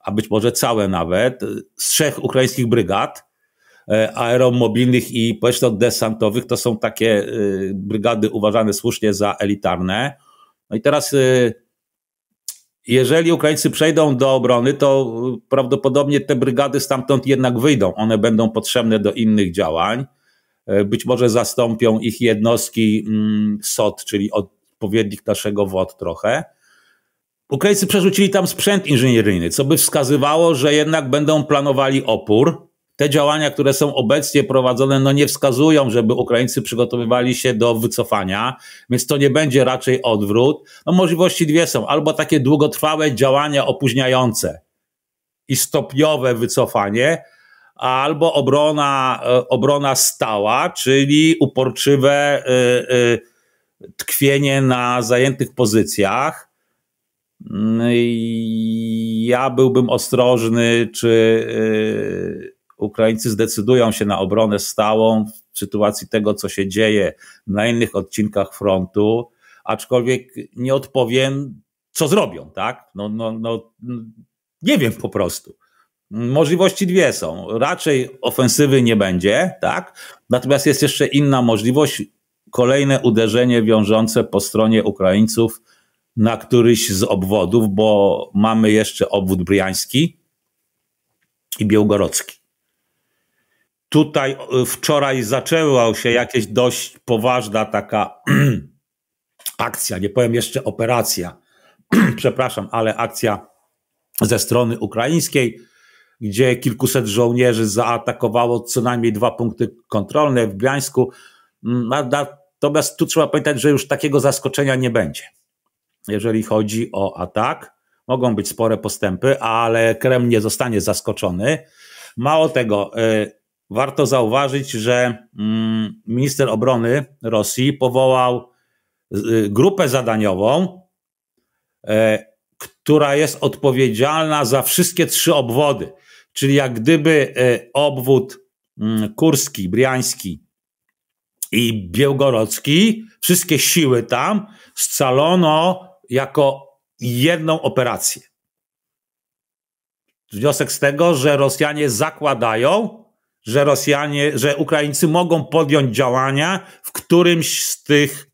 [SPEAKER 1] a być może całe nawet, z trzech ukraińskich brygad e, aeromobilnych i powietrzno-desantowych. To są takie e, brygady uważane słusznie za elitarne. No i teraz, e, jeżeli Ukraińcy przejdą do obrony, to prawdopodobnie te brygady stamtąd jednak wyjdą. One będą potrzebne do innych działań. Być może zastąpią ich jednostki mm, SOT, czyli odpowiednik naszego WOD trochę. Ukraińcy przerzucili tam sprzęt inżynieryjny, co by wskazywało, że jednak będą planowali opór. Te działania, które są obecnie prowadzone, no nie wskazują, żeby Ukraińcy przygotowywali się do wycofania, więc to nie będzie raczej odwrót. No możliwości dwie są: albo takie długotrwałe działania opóźniające i stopniowe wycofanie, albo obrona, e, obrona stała, czyli uporczywe e, e, tkwienie na zajętych pozycjach Mm, ja byłbym ostrożny, czy y, Ukraińcy zdecydują się na obronę stałą w sytuacji tego, co się dzieje na innych odcinkach frontu, aczkolwiek nie odpowiem, co zrobią, tak? No, no, no, nie wiem po prostu. Możliwości dwie są. Raczej ofensywy nie będzie, tak? Natomiast jest jeszcze inna możliwość, kolejne uderzenie wiążące po stronie Ukraińców na któryś z obwodów, bo mamy jeszcze obwód briański i Białgorocki. Tutaj e, wczoraj zaczęła się jakaś dość poważna taka akcja, nie powiem jeszcze operacja, przepraszam, ale akcja ze strony ukraińskiej, gdzie kilkuset żołnierzy zaatakowało co najmniej dwa punkty kontrolne w Gdańsku. Mm, natomiast tu trzeba pamiętać, że już takiego zaskoczenia nie będzie jeżeli chodzi o atak. Mogą być spore postępy, ale Kreml nie zostanie zaskoczony. Mało tego, y, warto zauważyć, że mm, minister obrony Rosji powołał y, grupę zadaniową, y, która jest odpowiedzialna za wszystkie trzy obwody. Czyli jak gdyby obwód mm, kurski, briański i białgorodzki, wszystkie siły tam scalono jako jedną operację. Wniosek z tego, że Rosjanie zakładają, że Rosjanie, że Ukraińcy mogą podjąć działania w którymś z tych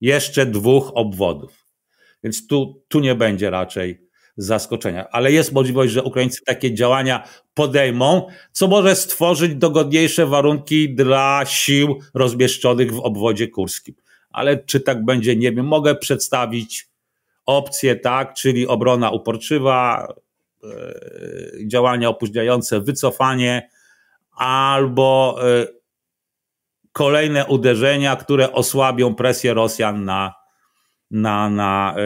[SPEAKER 1] jeszcze dwóch obwodów. Więc tu, tu nie będzie raczej zaskoczenia. Ale jest możliwość, że Ukraińcy takie działania podejmą, co może stworzyć dogodniejsze warunki dla sił rozmieszczonych w obwodzie kurskim. Ale czy tak będzie, nie wiem. Mogę przedstawić opcje, tak, czyli obrona uporczywa, e, działania opóźniające, wycofanie albo e, kolejne uderzenia, które osłabią presję Rosjan na, na, na e,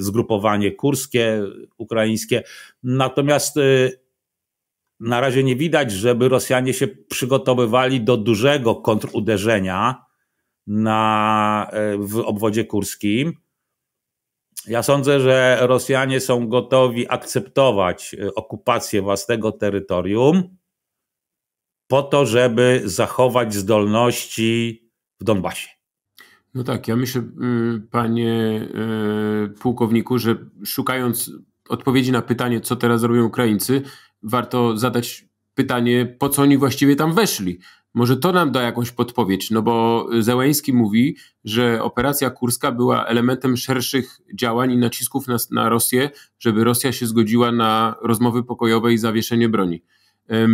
[SPEAKER 1] zgrupowanie kurskie, ukraińskie. Natomiast na razie nie widać, żeby Rosjanie się przygotowywali do dużego kontruderzenia na, w obwodzie kurskim. Ja sądzę, że Rosjanie są gotowi akceptować y, okupację własnego terytorium po to, żeby zachować zdolności w Donbasie.
[SPEAKER 2] No tak, ja myślę, y, panie y, pułkowniku, że szukając odpowiedzi na pytanie, co teraz robią Ukraińcy, warto zadać pytanie, po co oni właściwie tam weszli. Może to nam da jakąś podpowiedź, no bo Zełęński mówi, że operacja kurska była elementem szerszych działań i nacisków na, na Rosję, żeby Rosja się zgodziła na rozmowy pokojowe i zawieszenie broni.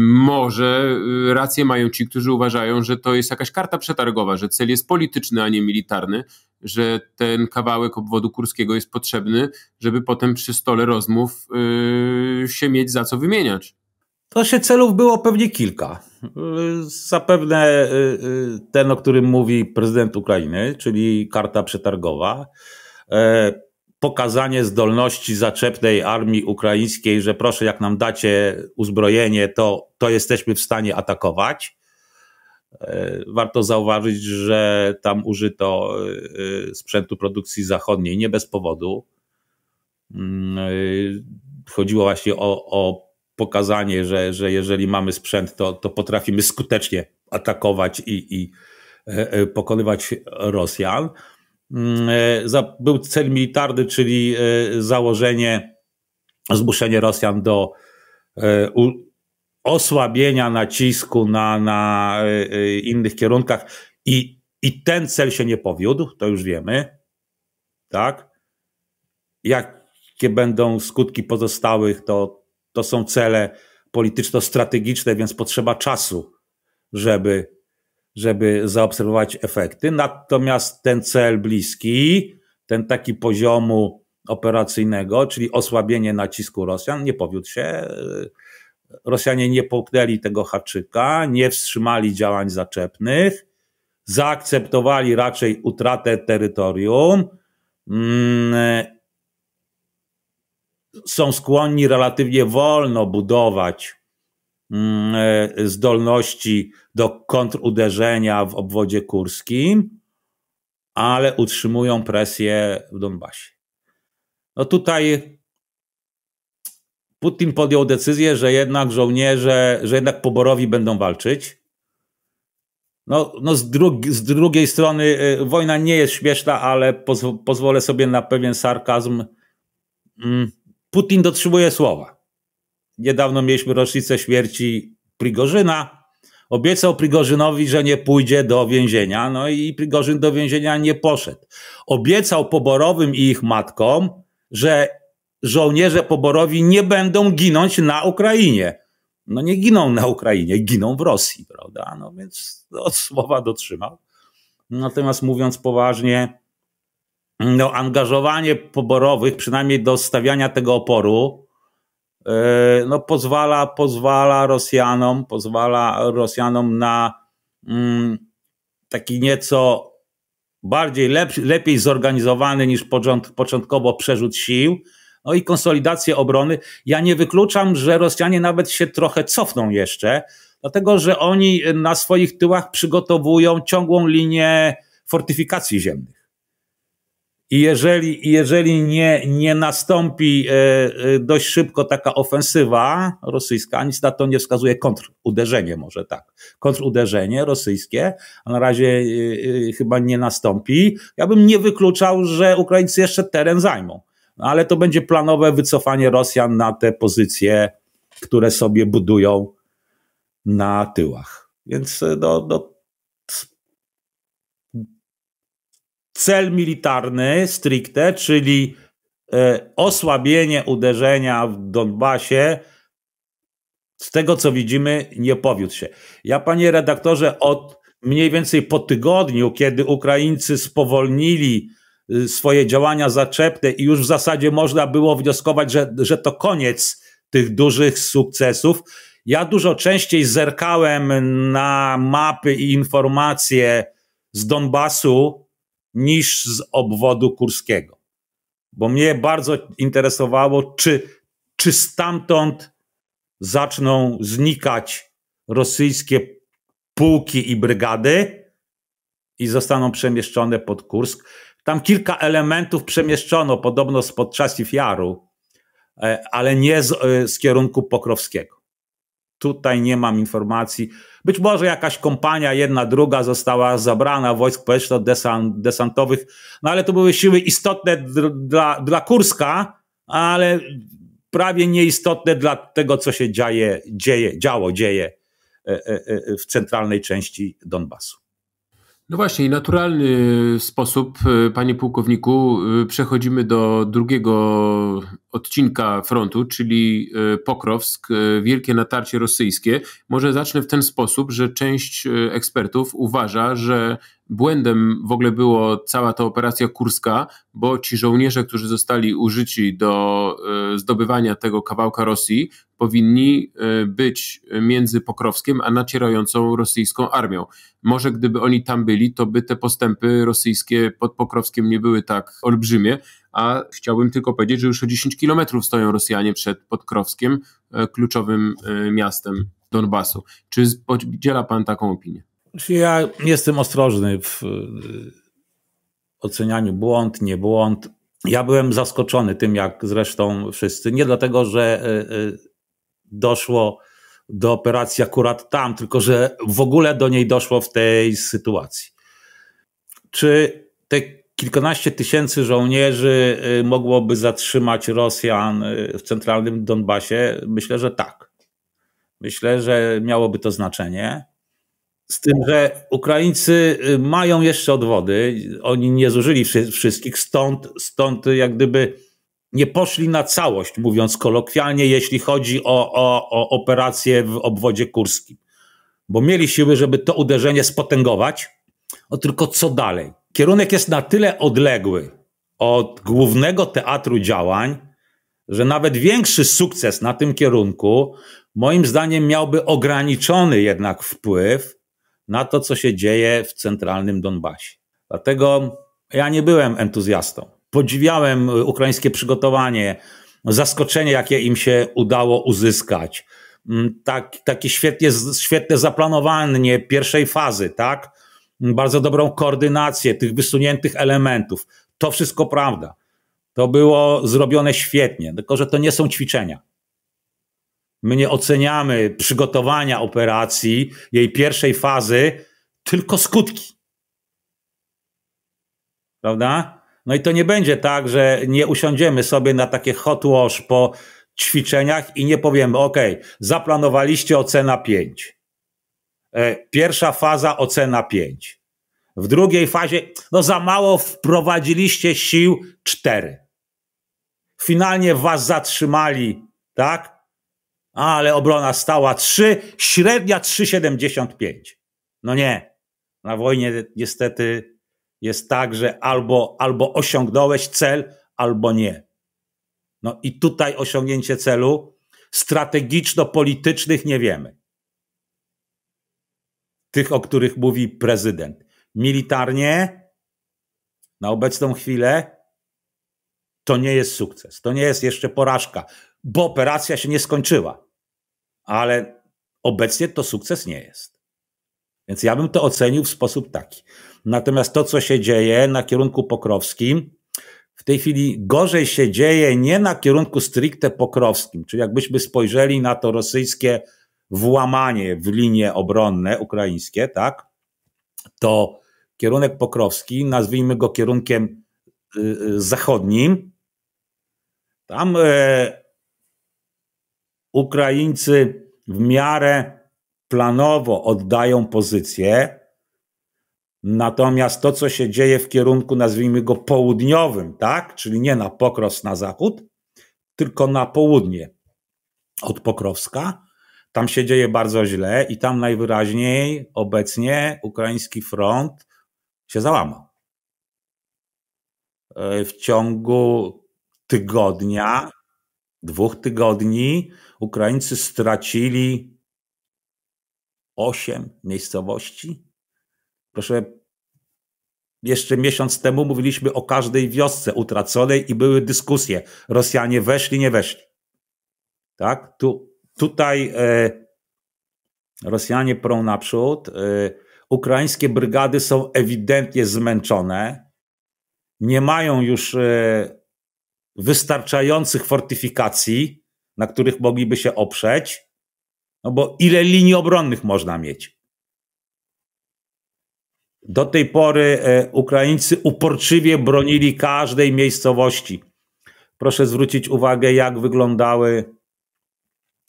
[SPEAKER 2] Może y, rację mają ci, którzy uważają, że to jest jakaś karta przetargowa, że cel jest polityczny, a nie militarny, że ten kawałek obwodu kurskiego jest potrzebny, żeby potem przy stole rozmów yy, się mieć za co wymieniać. To się celów było pewnie kilka. Y, zapewne
[SPEAKER 1] y, y, ten, o którym mówi prezydent Ukrainy, czyli karta przetargowa, e, pokazanie zdolności zaczepnej armii ukraińskiej, że proszę, jak nam dacie uzbrojenie, to, to jesteśmy w stanie atakować. E, warto zauważyć, że tam użyto sprzętu produkcji zachodniej nie bez powodu. Mm, chodziło właśnie o, o pokazanie, że, że jeżeli mamy sprzęt, to, to potrafimy skutecznie atakować i, i e, e, pokonywać Rosjan. Mm, e, był cel militarny, czyli założenie, zmuszenie Rosjan do osłabienia nacisku na, na innych kierunkach i, i ten cel się nie powiódł, to już wiemy. Tak? Jakie będą skutki pozostałych, to, to są cele polityczno-strategiczne, więc potrzeba czasu, żeby, żeby zaobserwować efekty. Natomiast ten cel bliski, ten taki poziomu operacyjnego, czyli osłabienie nacisku Rosjan, nie powiódł się. Rosjanie nie połknęli tego haczyka, nie wstrzymali działań zaczepnych, zaakceptowali raczej utratę terytorium mm, są skłonni relatywnie wolno budować mm, e, zdolności do kontruderzenia w obwodzie kurskim, ale utrzymują presję w Donbasie. No tutaj Putin podjął decyzję, że jednak żołnierze, że jednak poborowi będą walczyć. No, no z, dru z drugiej strony e, wojna nie jest śmieszna, ale poz pozwolę sobie na pewien sarkazm. Mm Putin dotrzymuje słowa. Niedawno mieliśmy rocznicę śmierci Prigorzyna. Obiecał Prigorzynowi, że nie pójdzie do więzienia, no i Prigorzyn do więzienia nie poszedł. Obiecał poborowym i ich matkom, że żołnierze poborowi nie będą ginąć na Ukrainie. No nie giną na Ukrainie, giną w Rosji, prawda? No więc od słowa dotrzymał. Natomiast mówiąc poważnie, no, angażowanie poborowych, przynajmniej do stawiania tego oporu, e, no, pozwala, pozwala Rosjanom, pozwala Rosjanom na mm, taki nieco bardziej lepszy, lepiej zorganizowany niż począt, początkowo przerzut sił, no i konsolidację obrony. Ja nie wykluczam, że Rosjanie nawet się trochę cofną jeszcze, dlatego że oni na swoich tyłach przygotowują ciągłą linię fortyfikacji ziemnych. I jeżeli, jeżeli nie, nie nastąpi e, e, dość szybko taka ofensywa rosyjska, nic na to nie wskazuje, kontruderzenie może tak, kontruderzenie rosyjskie, a na razie e, chyba nie nastąpi, ja bym nie wykluczał, że Ukraińcy jeszcze teren zajmą. No, ale to będzie planowe wycofanie Rosjan na te pozycje, które sobie budują na tyłach. Więc do no, do no, cel militarny stricte, czyli e, osłabienie uderzenia w Donbasie, z tego co widzimy, nie powiódł się. Ja, panie redaktorze, od mniej więcej po tygodniu, kiedy Ukraińcy spowolnili y, swoje działania zaczepne i już w zasadzie można było wnioskować, że, że to koniec tych dużych sukcesów, ja dużo częściej zerkałem na mapy i informacje z Donbasu, niż z obwodu kurskiego. Bo mnie bardzo interesowało, czy, czy stamtąd zaczną znikać rosyjskie pułki i brygady i zostaną przemieszczone pod Kursk. Tam kilka elementów przemieszczono podobno spod czasów Jaru, e, ale nie z, e, z kierunku Pokrowskiego. Tutaj nie mam informacji. Być może jakaś kompania, jedna, druga została zabrana wojsk powietrzno-desantowych, no ale to były siły istotne dla, dla Kurska, ale prawie nieistotne dla tego, co się dzieje, dzieje działo, dzieje e, e, e, w centralnej części Donbasu.
[SPEAKER 2] No właśnie, naturalny y, sposób, y, panie pułkowniku, y, przechodzimy do drugiego odcinka frontu, czyli Pokrowsk, wielkie natarcie rosyjskie. Może zacznę w ten sposób, że część ekspertów uważa, że Błędem w ogóle było cała ta operacja kurska, bo ci żołnierze, którzy zostali użyci do e, zdobywania tego kawałka Rosji, powinni e, być między Pokrowskiem a nacierającą rosyjską armią. Może gdyby oni tam byli, to by te postępy rosyjskie pod Pokrowskiem nie były tak olbrzymie, a chciałbym tylko powiedzieć, że już o 10 kilometrów stoją Rosjanie przed Podkrowskiem, e, kluczowym miastem Donbasu. Czy podziela pan taką opinię?
[SPEAKER 1] Znaczy, ja jestem ostrożny w y, ocenianiu błąd, nie błąd. Ja byłem zaskoczony tym, jak zresztą wszyscy. Nie dlatego, że y, y, doszło do operacji akurat tam, tylko że w ogóle do niej doszło w tej sytuacji. Czy te kilkanaście tysięcy żołnierzy mogłoby zatrzymać Rosjan w centralnym Donbasie? Myślę, że tak. Myślę, że miałoby to znaczenie. Z tym, że Ukraińcy y, mają jeszcze odwody, oni nie zużyli wszystkich, stąd, stąd jak gdyby nie poszli na całość, mówiąc kolokwialnie, jeśli chodzi o, o, o operację w obwodzie kurskim. Bo mieli siły, żeby to uderzenie spotęgować, o no tylko co dalej. Kierunek jest na tyle odległy od głównego teatru działań, że nawet większy sukces na tym kierunku, moim zdaniem, miałby ograniczony jednak wpływ na to, co się dzieje w centralnym Donbasie. Dlatego ja nie byłem entuzjastą. Podziwiałem y, ukraińskie przygotowanie, zaskoczenie, jakie im się udało uzyskać. Mm, tak, takie świetnie, świetne zaplanowanie pierwszej fazy, tak? Mm, bardzo dobrą koordynację tych wysuniętych elementów. To wszystko prawda. To było zrobione świetnie, tylko że to nie są ćwiczenia. My nie oceniamy przygotowania operacji, jej pierwszej fazy, tylko skutki. Prawda? No i to nie będzie tak, że nie usiądziemy sobie na takie hot wash po ćwiczeniach i nie powiemy, ok, zaplanowaliście ocena 5. E, pierwsza faza ocena 5. W drugiej fazie, no za mało wprowadziliście sił 4. Finalnie was zatrzymali, tak? ale obrona stała 3, średnia 3,75. No nie. Na wojnie niestety jest tak, że albo, albo osiągnąłeś cel, albo nie. No i tutaj osiągnięcie celu strategiczno-politycznych nie wiemy. Tych, o których mówi prezydent. Militarnie na obecną chwilę to nie jest sukces, to nie jest jeszcze porażka bo operacja się nie skończyła. Ale obecnie to sukces nie jest. Więc ja bym to ocenił w sposób taki. Natomiast to, co się dzieje na kierunku pokrowskim, w tej chwili gorzej się dzieje nie na kierunku stricte pokrowskim, czyli jakbyśmy spojrzeli na to rosyjskie włamanie w linie obronne ukraińskie, tak, to kierunek pokrowski, nazwijmy go kierunkiem y, y, zachodnim, tam e, Ukraińcy w miarę planowo oddają pozycję, natomiast to, co się dzieje w kierunku, nazwijmy go południowym, tak? czyli nie na Pokros na zachód, tylko na południe od Pokrowska, tam się dzieje bardzo źle i tam najwyraźniej obecnie ukraiński front się załamał. E, w ciągu tygodnia, dwóch tygodni Ukraińcy stracili osiem miejscowości. Proszę, jeszcze miesiąc temu mówiliśmy o każdej wiosce utraconej i były dyskusje. Rosjanie weszli, nie weszli. Tak? Tu, tutaj e, Rosjanie prą naprzód. E, ukraińskie brygady są ewidentnie zmęczone. Nie mają już e, wystarczających fortyfikacji na których mogliby się oprzeć, no bo ile linii obronnych można mieć? Do tej pory e, Ukraińcy uporczywie bronili każdej miejscowości. Proszę zwrócić uwagę, jak wyglądały,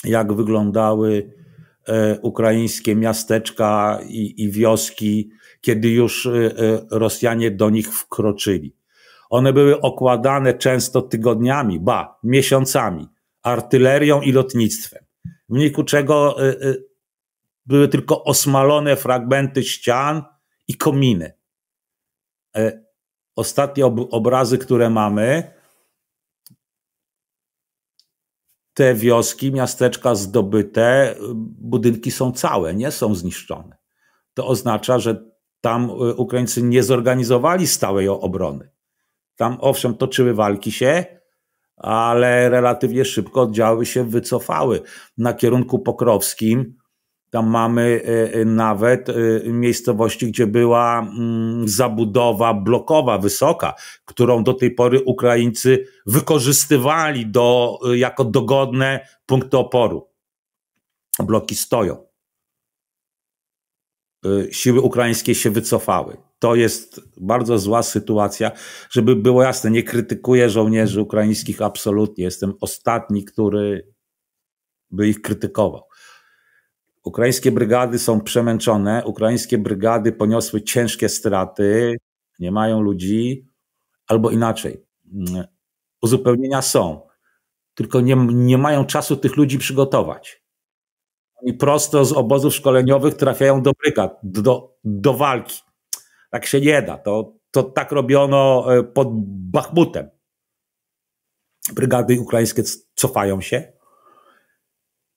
[SPEAKER 1] jak wyglądały e, ukraińskie miasteczka i, i wioski, kiedy już e, Rosjanie do nich wkroczyli. One były okładane często tygodniami, ba, miesiącami artylerią i lotnictwem. W wyniku czego y, y, były tylko osmalone fragmenty ścian i kominy. E, ostatnie obrazy, które mamy, te wioski, miasteczka zdobyte, budynki są całe, nie są zniszczone. To oznacza, że tam y, Ukraińcy nie zorganizowali stałej obrony. Tam owszem, toczyły walki się, ale relatywnie szybko oddziały się wycofały. Na kierunku pokrowskim tam mamy e, e, nawet e, miejscowości, gdzie była mm, zabudowa blokowa, wysoka, którą do tej pory Ukraińcy wykorzystywali do, jako dogodne punkty oporu. Bloki stoją. Siły ukraińskie się wycofały to jest bardzo zła sytuacja. Żeby było jasne, nie krytykuję żołnierzy ukraińskich absolutnie. Jestem ostatni, który by ich krytykował. Ukraińskie brygady są przemęczone, ukraińskie brygady poniosły ciężkie straty, nie mają ludzi, albo inaczej. Uzupełnienia są, tylko nie, nie mają czasu tych ludzi przygotować. Oni prosto z obozów szkoleniowych trafiają do brygad, do, do walki tak się nie da. To, to tak robiono e, pod Bachmutem. Brygady ukraińskie cofają się.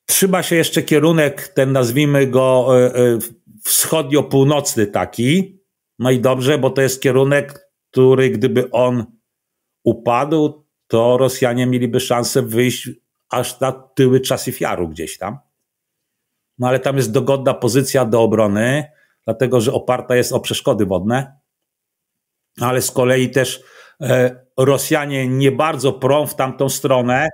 [SPEAKER 1] Trzyma się jeszcze kierunek, ten nazwijmy go e, e, wschodnio-północny taki. No i dobrze, bo to jest kierunek, który gdyby on upadł, to Rosjanie mieliby szansę wyjść aż na tyły czasy fiaru gdzieś tam. No ale tam jest dogodna pozycja do obrony dlatego że oparta jest o przeszkody wodne, ale z kolei też e, Rosjanie nie bardzo prą w tamtą stronę,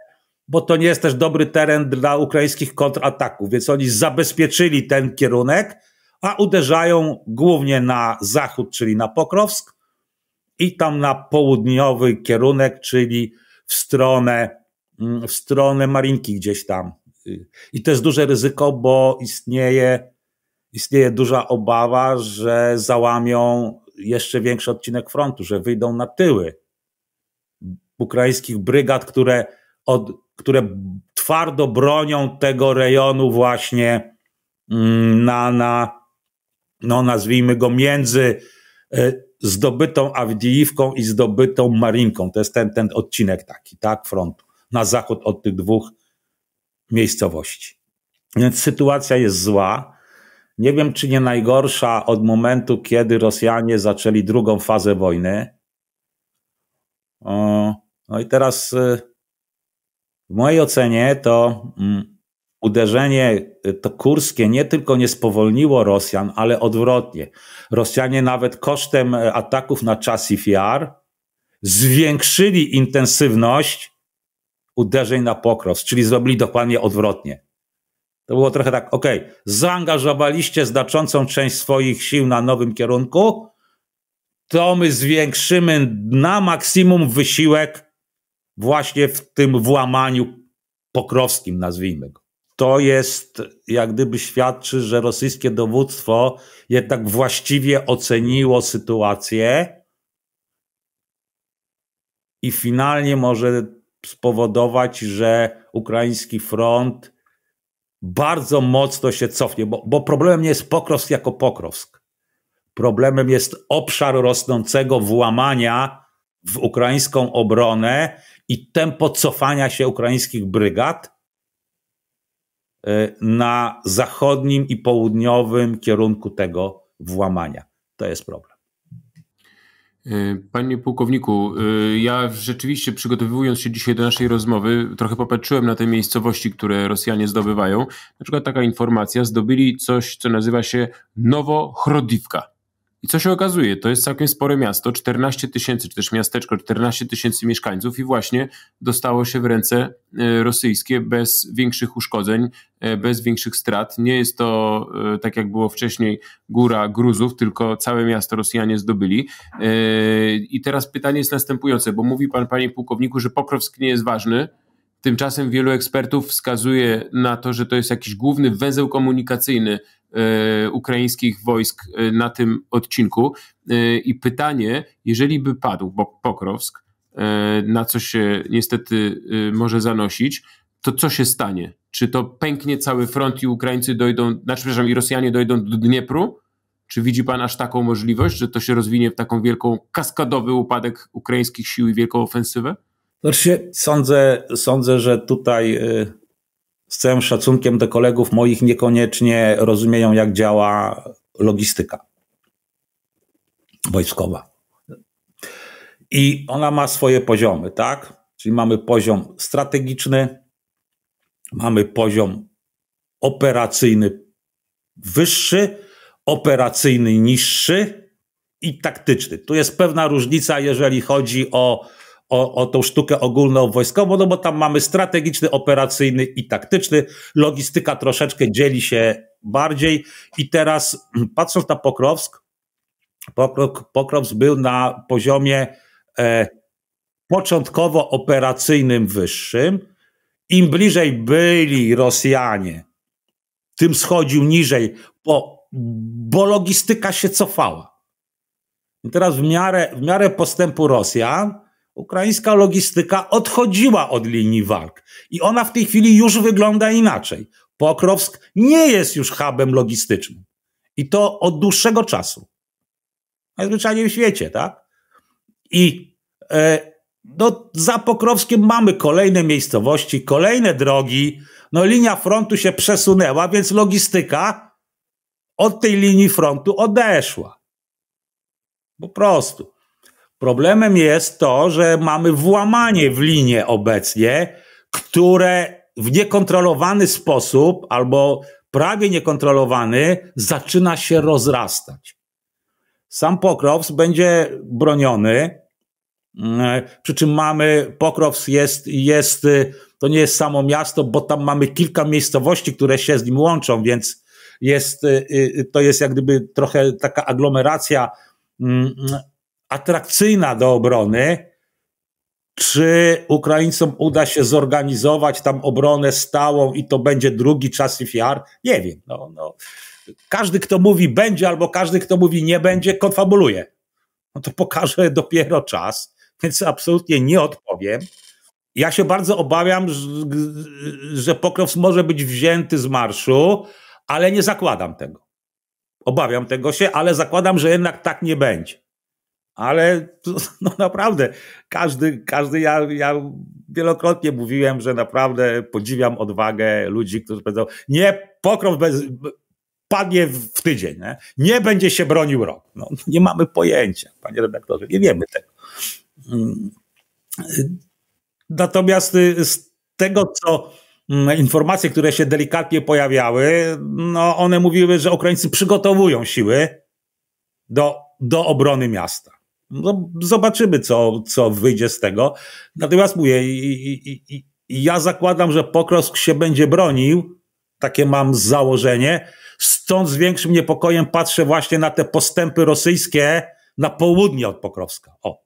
[SPEAKER 1] bo to nie jest też dobry teren dla ukraińskich kontrataków, więc oni zabezpieczyli ten kierunek, a uderzają głównie na zachód, czyli na Pokrowsk i tam na południowy kierunek, czyli w stronę, mm, w stronę Marinki gdzieś tam. I to jest duże ryzyko, bo istnieje istnieje duża obawa, że załamią jeszcze większy odcinek frontu, że wyjdą na tyły ukraińskich brygad, które, od, które twardo bronią tego rejonu właśnie mm, na, na no nazwijmy go między e, zdobytą Awdijiwką i zdobytą Marinką. To jest ten, ten odcinek taki, tak, frontu, na zachód od tych dwóch miejscowości. Więc sytuacja jest zła nie wiem czy nie najgorsza od momentu, kiedy Rosjanie zaczęli drugą fazę wojny. No i teraz y, w mojej ocenie to mm, uderzenie y, to kurskie nie tylko nie spowolniło Rosjan, ale odwrotnie. Rosjanie nawet kosztem e, ataków na czas IFR zwiększyli intensywność uderzeń na pokros, czyli zrobili dokładnie odwrotnie. To było trochę tak, ok, zaangażowaliście znaczącą część swoich sił na nowym kierunku, to my zwiększymy na maksimum wysiłek właśnie w tym włamaniu pokrowskim, nazwijmy go. To jest, jak gdyby świadczy, że rosyjskie dowództwo jednak właściwie oceniło sytuację i finalnie może spowodować, że ukraiński front bardzo mocno się cofnie, bo, bo problemem nie jest Pokrowsk jako Pokrowsk. Problemem jest obszar rosnącego włamania w ukraińską obronę i tempo cofania się ukraińskich brygad e, na zachodnim i południowym kierunku tego włamania. To jest problem.
[SPEAKER 2] E, panie pułkowniku, e, ja rzeczywiście przygotowując się dzisiaj do naszej rozmowy, trochę popatrzyłem na te miejscowości, które Rosjanie zdobywają. Na przykład taka informacja, zdobyli coś, co nazywa się Nowochrodivka. I co się okazuje? To jest całkiem spore miasto, 14 tysięcy, czy też miasteczko, 14 tysięcy mieszkańców, i właśnie dostało się w ręce e, rosyjskie bez większych uszkodzeń, e, bez większych strat. Nie jest to e, tak jak było wcześniej góra gruzów, tylko całe miasto Rosjanie zdobyli. I teraz pytanie jest następujące, bo mówi pan, panie pułkowniku, że Pokrowsk nie jest ważny. Tymczasem wielu ekspertów wskazuje na to, że to jest jakiś główny węzeł komunikacyjny E, ukraińskich wojsk e, na tym odcinku. E, I pytanie, jeżeli by padł Pokrowsk, na co się niestety może zanosić, to co się stanie? Czy to pęknie cały front i Ukraińcy dojdą, znaczy, przepraszam, i Rosjanie dojdą do Dniepru? Czy widzi Pan aż taką możliwość, że to się rozwinie w taką wielką, kaskadowy upadek ukraińskich sił i wielką ofensywę?
[SPEAKER 1] Znaczy, sądzę, sądzę, że tutaj z całym szacunkiem do kolegów moich niekoniecznie rozumieją, jak działa logistyka wojskowa. I ona ma swoje poziomy, tak? Czyli mamy poziom strategiczny, mamy poziom operacyjny wyższy, operacyjny niższy i taktyczny. Tu jest pewna różnica, jeżeli chodzi o o, o tą sztukę ogólną wojskową, no bo tam mamy strategiczny, operacyjny i taktyczny. Logistyka troszeczkę dzieli się bardziej. I teraz patrząc na Pokrowsk, Pokrok, Pokrowsk był na poziomie e, początkowo operacyjnym wyższym. Im bliżej byli Rosjanie, tym schodził niżej, bo, bo logistyka się cofała. I teraz w miarę, w miarę postępu Rosjan, Ukraińska logistyka odchodziła od linii walk i ona w tej chwili już wygląda inaczej. Pokrowsk nie jest już hubem logistycznym. I to od dłuższego czasu. Najzwyczajniej w świecie, tak? I e, no, za Pokrowskiem mamy kolejne miejscowości, kolejne drogi. No, linia frontu się przesunęła, więc logistyka od tej linii frontu odeszła. Po prostu. Problemem jest to, że mamy włamanie w linie obecnie, które w niekontrolowany sposób albo prawie niekontrolowany zaczyna się rozrastać. Sam Pokrows będzie broniony, mm, przy czym mamy, Pokrows jest, jest, to nie jest samo miasto, bo tam mamy kilka miejscowości, które się z nim łączą, więc jest, y, y, to jest jak gdyby trochę taka aglomeracja mm, atrakcyjna do obrony. Czy Ukraińcom uda się zorganizować tam obronę stałą i to będzie drugi czas IFIAR? Nie wiem. No, no. Każdy, kto mówi będzie, albo każdy, kto mówi nie będzie, konfabuluje. No to pokaże dopiero czas, więc absolutnie nie odpowiem. Ja się bardzo obawiam, że Pokrows może być wzięty z marszu, ale nie zakładam tego. Obawiam tego się, ale zakładam, że jednak tak nie będzie. Ale no naprawdę, każdy, każdy ja, ja wielokrotnie mówiłem, że naprawdę podziwiam odwagę ludzi, którzy powiedzą, nie, pokrow bez, padnie w tydzień, nie? nie będzie się bronił rok. No, nie mamy pojęcia, panie redaktorze, nie wiemy tego. Mm. Natomiast y, z tego, co mm, informacje, które się delikatnie pojawiały, no one mówiły, że Ukraińcy przygotowują siły do, do obrony miasta. No, zobaczymy, co, co wyjdzie z tego. Natomiast mówię, i, i, i ja zakładam, że Pokrosk się będzie bronił, takie mam założenie. Stąd z większym niepokojem patrzę właśnie na te postępy rosyjskie na
[SPEAKER 2] południe od Pokrowska. O.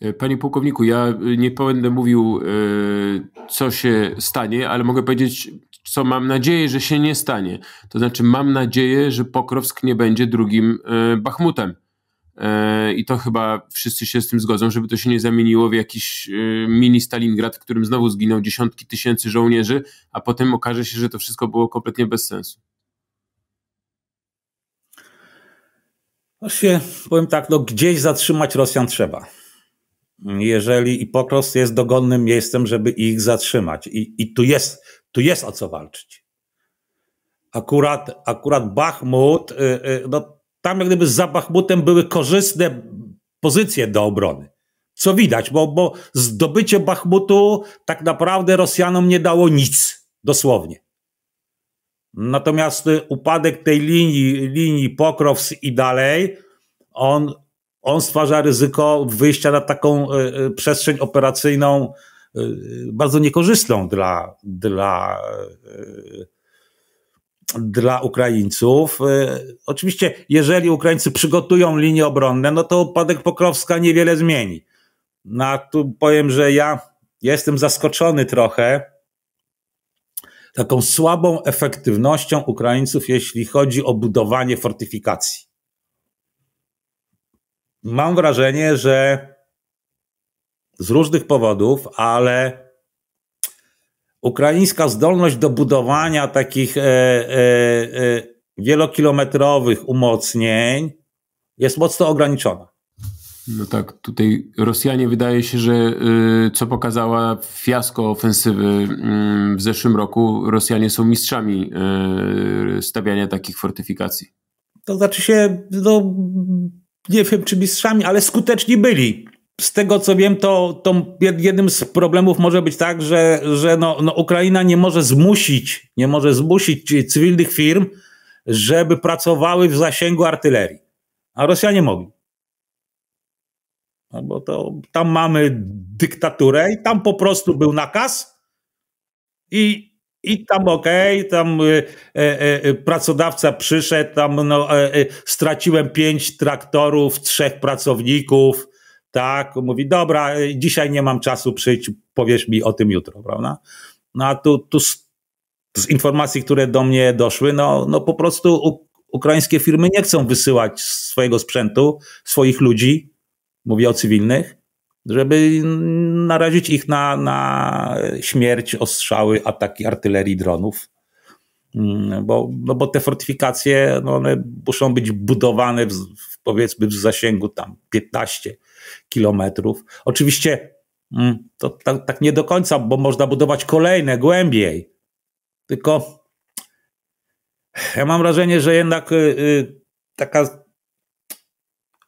[SPEAKER 2] E, panie pułkowniku, ja e, nie będę mówił, e, co się stanie, ale mogę powiedzieć, co mam nadzieję, że się nie stanie. To znaczy, mam nadzieję, że Pokrowsk nie będzie drugim Bachmutem E, I to chyba wszyscy się z tym zgodzą, żeby to się nie zamieniło w jakiś e, mini Stalingrad, w którym znowu zginą dziesiątki tysięcy żołnierzy, a potem okaże się, że to wszystko było kompletnie bez sensu.
[SPEAKER 1] Właśnie powiem tak, no gdzieś zatrzymać Rosjan trzeba. Jeżeli i pokrost jest dogodnym miejscem, żeby ich zatrzymać. I, i tu, jest, tu jest o co walczyć. Akurat, akurat Bachmut, y, y, no tam jak gdyby za Bachmutem były korzystne pozycje do obrony. Co widać, bo, bo zdobycie Bachmutu tak naprawdę Rosjanom nie dało nic, dosłownie. Natomiast y, upadek tej linii, linii Pokrovs i dalej, on, on stwarza ryzyko wyjścia na taką y, y przestrzeń operacyjną y, y, bardzo niekorzystną dla, dla y, dla Ukraińców. Y, oczywiście, jeżeli Ukraińcy przygotują linie obronne, no to upadek Pokrowska niewiele zmieni. No a tu powiem, że ja jestem zaskoczony trochę taką słabą efektywnością Ukraińców, jeśli chodzi o budowanie fortyfikacji. Mam wrażenie, że z różnych powodów, ale Ukraińska zdolność do budowania takich e, e, e, wielokilometrowych umocnień jest mocno ograniczona.
[SPEAKER 2] No tak, tutaj Rosjanie wydaje się, że y, co pokazała fiasko ofensywy y, w zeszłym roku, Rosjanie są mistrzami y, stawiania takich fortyfikacji.
[SPEAKER 1] To znaczy się, no, nie wiem czy mistrzami, ale skuteczni byli z tego co wiem, to, to jednym z problemów może być tak, że, że no, no Ukraina nie może zmusić, nie może zmusić cywilnych firm, żeby pracowały w zasięgu artylerii. A Rosjanie mogli. No bo to tam mamy dyktaturę i tam po prostu był nakaz i, i tam okej, okay, tam y, y, y, pracodawca przyszedł, tam no, straciłem pięć traktorów, trzech pracowników, tak, mówi, dobra, dzisiaj nie mam czasu, przyjść, powiesz mi o tym jutro, prawda? No a tu, tu z, z informacji, które do mnie doszły, no, no po prostu u, ukraińskie firmy nie chcą wysyłać swojego sprzętu, swoich ludzi, mówię o cywilnych, żeby narazić ich na, na śmierć, ostrzały, ataki artylerii, dronów. Mm, bo, no bo te fortyfikacje, no one muszą być budowane w, powiedzmy w zasięgu tam 15, kilometrów. Oczywiście mm, to tak, tak nie do końca, bo można budować kolejne głębiej. Tylko ja mam wrażenie, że jednak y, y, taka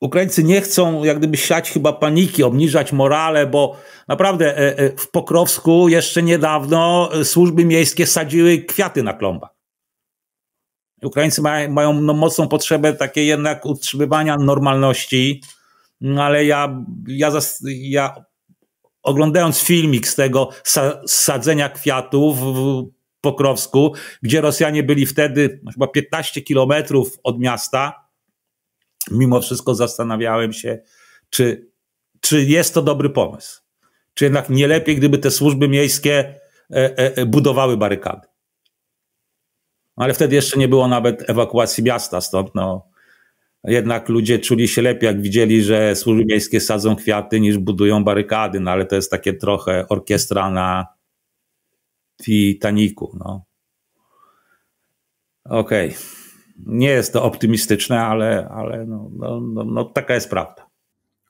[SPEAKER 1] Ukraińcy nie chcą jak gdyby siać chyba paniki, obniżać morale, bo naprawdę e, e, w Pokrowsku jeszcze niedawno e, służby miejskie sadziły kwiaty na klombach. Ukraińcy mają, mają no, mocną potrzebę takiej jednak utrzymywania normalności, no ale ja, ja, zas, ja oglądając filmik z tego sa, sadzenia kwiatów w Pokrowsku, gdzie Rosjanie byli wtedy chyba 15 kilometrów od miasta, mimo wszystko zastanawiałem się, czy, czy jest to dobry pomysł. Czy jednak nie lepiej, gdyby te służby miejskie e, e, e budowały barykady. Ale wtedy jeszcze nie było nawet ewakuacji miasta, stąd no, jednak ludzie czuli się lepiej, jak widzieli, że służby miejskie sadzą kwiaty niż budują barykady, no ale to jest takie trochę orkiestra na Titaniku. No. Okej. Okay. Nie jest to optymistyczne, ale, ale no, no, no, no taka jest prawda.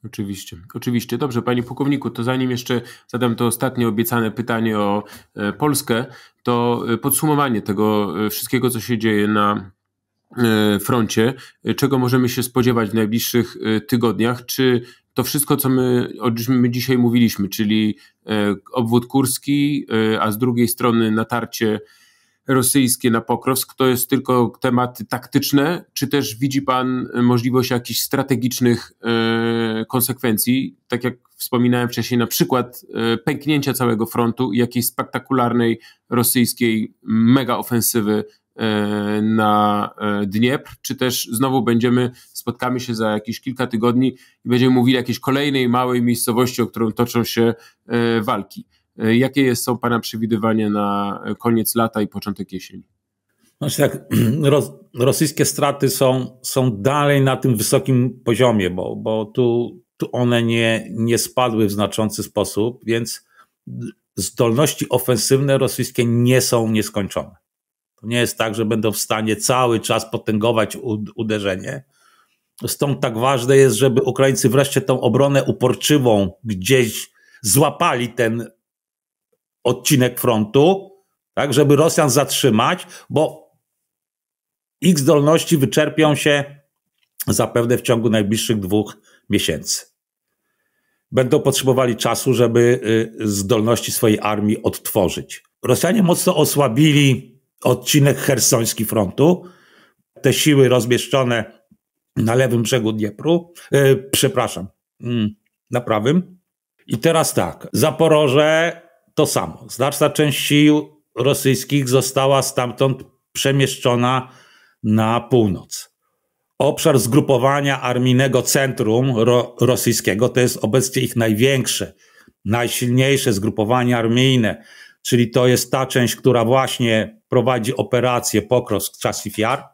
[SPEAKER 2] Oczywiście, oczywiście. Dobrze, panie pułkowniku, to zanim jeszcze zadam to ostatnie obiecane pytanie o e, Polskę, to e, podsumowanie tego e, wszystkiego, co się dzieje na E, froncie, e, czego możemy się spodziewać w najbliższych e, tygodniach, czy to wszystko, co my, o czym my dzisiaj mówiliśmy, czyli obwód kurski, a z drugiej strony natarcie rosyjskie na Pokrowsk, to jest tylko tematy taktyczne, czy też widzi Pan możliwość jakichś strategicznych konsekwencji, tak jak wspominałem wcześniej, na przykład pęknięcia całego frontu i jakiejś spektakularnej rosyjskiej mega ofensywy E, na e, Dniepr, czy też znowu będziemy, spotkamy się za jakieś kilka tygodni i będziemy mówili o jakiejś kolejnej małej miejscowości, o którą toczą się e, walki. Jakie są Pana przewidywania na koniec lata i początek jesieni? Znaczy tak,
[SPEAKER 1] rosyjskie straty są, są dalej na tym wysokim poziomie, bo, bo tu, tu one nie, nie spadły w znaczący sposób, więc zdolności ofensywne rosyjskie nie są nieskończone. To nie jest tak, że będą w stanie cały czas potęgować uderzenie. Stąd tak ważne jest, żeby Ukraińcy wreszcie tą obronę uporczywą gdzieś złapali ten odcinek frontu, tak, żeby Rosjan zatrzymać, bo ich zdolności wyczerpią się zapewne w ciągu najbliższych dwóch miesięcy. Będą potrzebowali czasu, żeby y, zdolności swojej armii odtworzyć. Rosjanie mocno osłabili odcinek hersoński frontu. Te siły rozmieszczone na lewym brzegu Dniepru, yy, przepraszam, yy, na prawym. I teraz tak, Zaporoże to samo. Znaczna część sił rosyjskich została stamtąd przemieszczona na północ. Obszar zgrupowania armijnego centrum ro rosyjskiego to jest obecnie ich największe, najsilniejsze zgrupowanie armijne czyli to jest ta część, która właśnie prowadzi operację pokros czasów Fiar.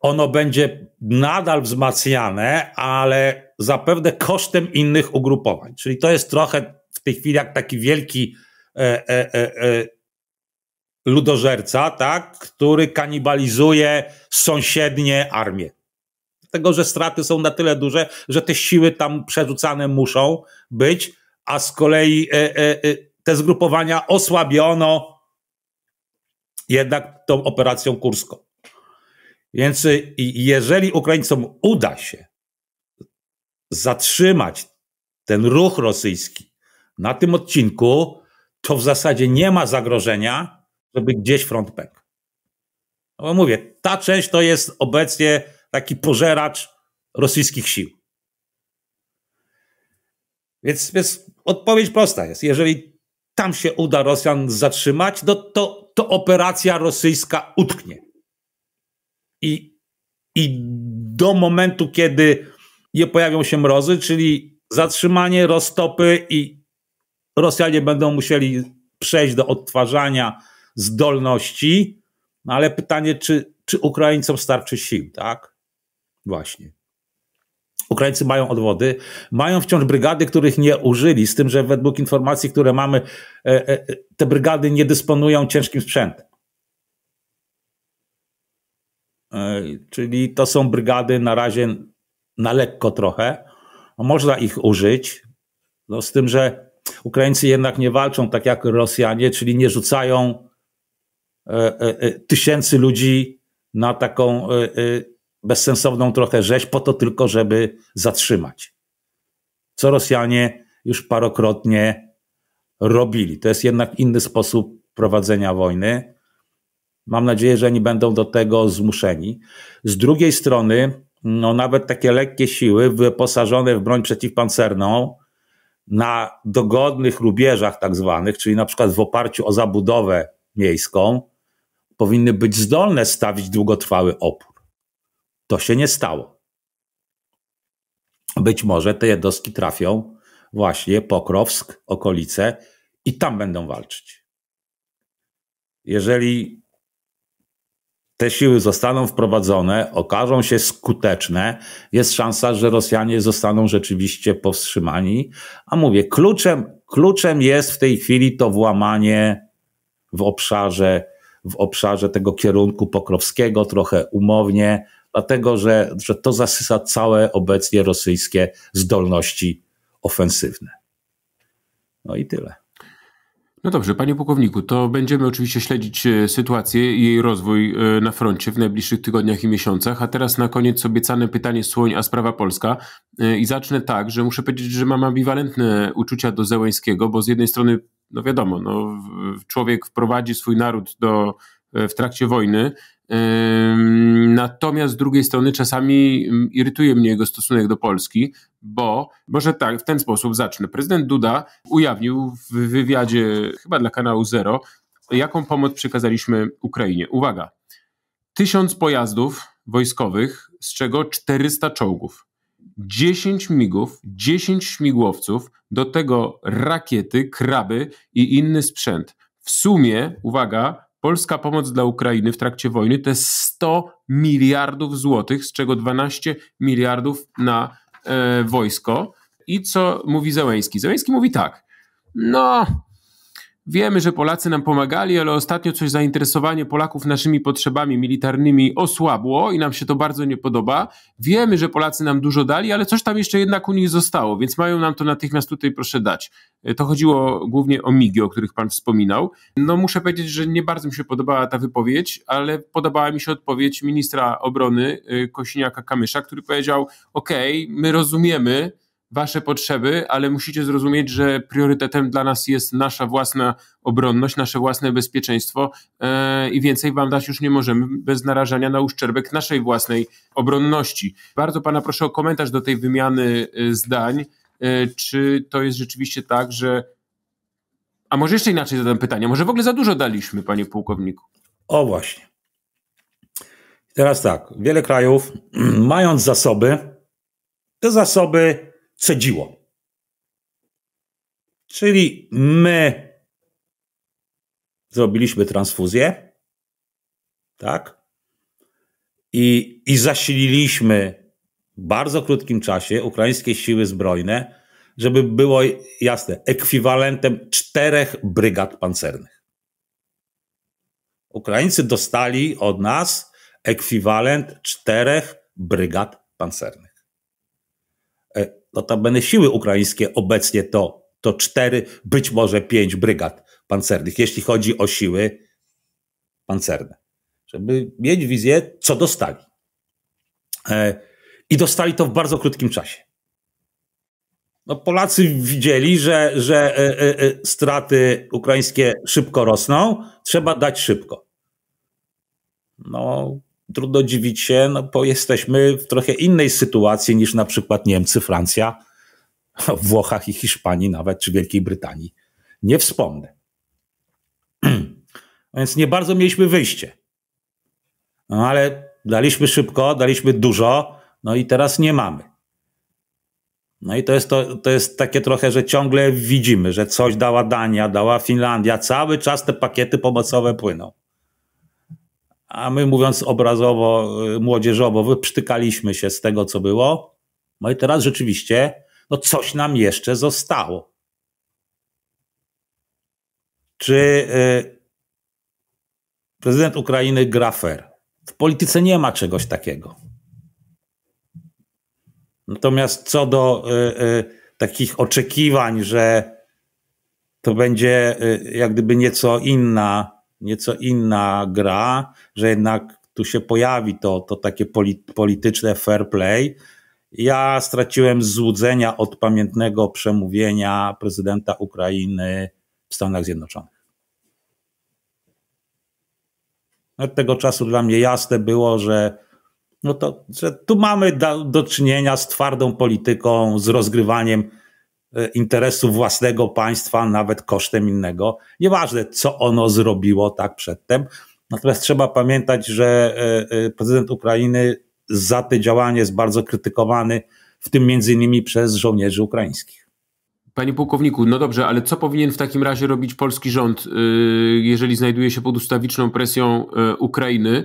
[SPEAKER 1] Ono będzie nadal wzmacniane, ale zapewne kosztem innych ugrupowań. Czyli to jest trochę w tej chwili jak taki wielki e, e, e, e ludożerca, tak, który kanibalizuje sąsiednie armie. Dlatego, że straty są na tyle duże, że te siły tam przerzucane muszą być, a z kolei e, e, e, te zgrupowania osłabiono jednak tą operacją kurską. Więc y, jeżeli Ukraińcom uda się zatrzymać ten ruch rosyjski na tym odcinku, to w zasadzie nie ma zagrożenia, żeby gdzieś front pękł. No bo mówię, ta część to jest obecnie taki pożeracz rosyjskich sił. Więc, więc Odpowiedź prosta jest. Jeżeli tam się uda Rosjan zatrzymać, no to, to operacja rosyjska utknie. I, I do momentu, kiedy nie pojawią się mrozy, czyli zatrzymanie roztopy i Rosjanie będą musieli przejść do odtwarzania zdolności, no ale pytanie, czy, czy Ukraińcom starczy sił, tak? Właśnie. Ukraińcy mają odwody, mają wciąż brygady, których nie użyli, z tym, że według informacji, które mamy, e, e, te brygady nie dysponują ciężkim sprzętem. E, czyli to są brygady na razie na lekko trochę. Można ich użyć, no z tym, że Ukraińcy jednak nie walczą tak jak Rosjanie, czyli nie rzucają tysięcy ludzi na taką bezsensowną trochę rzeź po to tylko, żeby zatrzymać. Co Rosjanie już parokrotnie robili. To jest jednak inny sposób prowadzenia wojny. Mam nadzieję, że nie będą do tego zmuszeni. Z drugiej strony, no nawet takie lekkie siły wyposażone w broń przeciwpancerną na dogodnych rubieżach tak zwanych, czyli na przykład w oparciu o zabudowę miejską, powinny być zdolne stawić długotrwały opór. To się nie stało. Być może te jednostki trafią właśnie Pokrowsk, okolice i tam będą walczyć. Jeżeli te siły zostaną wprowadzone, okażą się skuteczne, jest szansa, że Rosjanie zostaną rzeczywiście powstrzymani. A mówię, kluczem, kluczem jest w tej chwili to włamanie w obszarze, w obszarze tego kierunku pokrowskiego, trochę umownie, dlatego że, że to zasysa całe obecnie rosyjskie zdolności ofensywne. No i tyle.
[SPEAKER 2] No dobrze, panie pułkowniku, to będziemy oczywiście śledzić e, sytuację i jej rozwój e, na froncie w najbliższych tygodniach i miesiącach. A teraz na koniec obiecane pytanie Słoń, a sprawa Polska. E, I zacznę tak, że muszę powiedzieć, że mam ambiwalentne uczucia do Zełańskiego, bo z jednej strony, no wiadomo, no, człowiek wprowadzi swój naród do, w trakcie wojny Natomiast z drugiej strony czasami mm, irytuje mnie jego stosunek do Polski, bo może tak, w ten sposób zacznę. Prezydent Duda ujawnił w wywiadzie, chyba dla kanału Zero, jaką pomoc przekazaliśmy Ukrainie. Uwaga, tysiąc pojazdów wojskowych, z czego 400 czołgów. 10 migów, 10 śmigłowców, do tego rakiety, kraby i inny sprzęt. W sumie, uwaga, Polska pomoc dla Ukrainy w trakcie wojny to jest 100 miliardów złotych, z czego 12 miliardów na e, wojsko. I co mówi Zełęński? Zełęński mówi tak. No, Wiemy, że Polacy nam pomagali, ale ostatnio coś zainteresowanie Polaków naszymi potrzebami militarnymi osłabło i nam się to bardzo nie podoba. Wiemy, że Polacy nam dużo dali, ale coś tam jeszcze jednak u nich zostało, więc mają nam to natychmiast tutaj proszę dać. To chodziło głównie o migi, o których pan wspominał. No muszę powiedzieć, że nie bardzo mi się podobała ta wypowiedź, ale podobała mi się odpowiedź ministra obrony y, Kosiniaka-Kamysza, który powiedział: "OK, my rozumiemy, wasze potrzeby, ale musicie zrozumieć, że priorytetem dla nas jest nasza własna obronność, nasze własne bezpieczeństwo e, i więcej wam dać już nie możemy bez narażania na uszczerbek naszej własnej obronności. Bardzo pana proszę o komentarz do tej wymiany e, zdań. E, czy to jest rzeczywiście tak, że. A może jeszcze inaczej zadam pytanie. Może w ogóle za dużo daliśmy, panie pułkowniku? O właśnie.
[SPEAKER 1] Teraz tak. Wiele krajów, mając zasoby, te zasoby cedziło. Czyli my zrobiliśmy transfuzję, tak? I, I zasililiśmy w bardzo krótkim czasie ukraińskie siły zbrojne, żeby było jasne, ekwiwalentem czterech brygad pancernych. Ukraińcy dostali od nas ekwiwalent czterech brygad pancernych notabene siły ukraińskie obecnie to, to cztery, być może pięć brygad pancernych, jeśli chodzi o siły pancerne. Żeby mieć wizję, co dostali. E, I dostali to w bardzo krótkim czasie. No Polacy widzieli, że, że e, e, straty ukraińskie szybko rosną, trzeba dać szybko. No, trudno dziwić się, no bo jesteśmy w trochę innej sytuacji niż na przykład Niemcy, Francja, Włochach i Hiszpanii nawet, czy Wielkiej Brytanii. Nie wspomnę. Więc nie bardzo mieliśmy wyjście. No ale daliśmy szybko, daliśmy dużo, no i teraz nie mamy. No i to jest, to, to jest takie trochę, że ciągle widzimy, że coś dała Dania, dała Finlandia, cały czas te pakiety pomocowe płyną a my mówiąc obrazowo, y, młodzieżowo, wyprztykaliśmy się z tego, co było. No i teraz rzeczywiście, no coś nam jeszcze zostało. Czy y, prezydent Ukrainy Grafer W polityce nie ma czegoś takiego. Natomiast co do y, takich oczekiwań, że to będzie jak gdyby nieco inna nieco inna gra, że jednak tu się pojawi to, to takie polityczne fair play. Ja straciłem złudzenia od pamiętnego przemówienia prezydenta Ukrainy w Stanach Zjednoczonych. Od tego czasu dla mnie jasne było, że, no to, że tu mamy do, do czynienia z twardą polityką, z rozgrywaniem E, interesu własnego państwa, nawet kosztem innego. Nieważne, co ono zrobiło tak przedtem. Natomiast trzeba pamiętać, że e, e, prezydent Ukrainy za te działanie jest bardzo krytykowany, w tym między innymi przez żołnierzy ukraińskich.
[SPEAKER 2] Panie pułkowniku, no dobrze, ale co powinien w takim razie robić polski rząd, jeżeli znajduje się pod ustawiczną presją Ukrainy?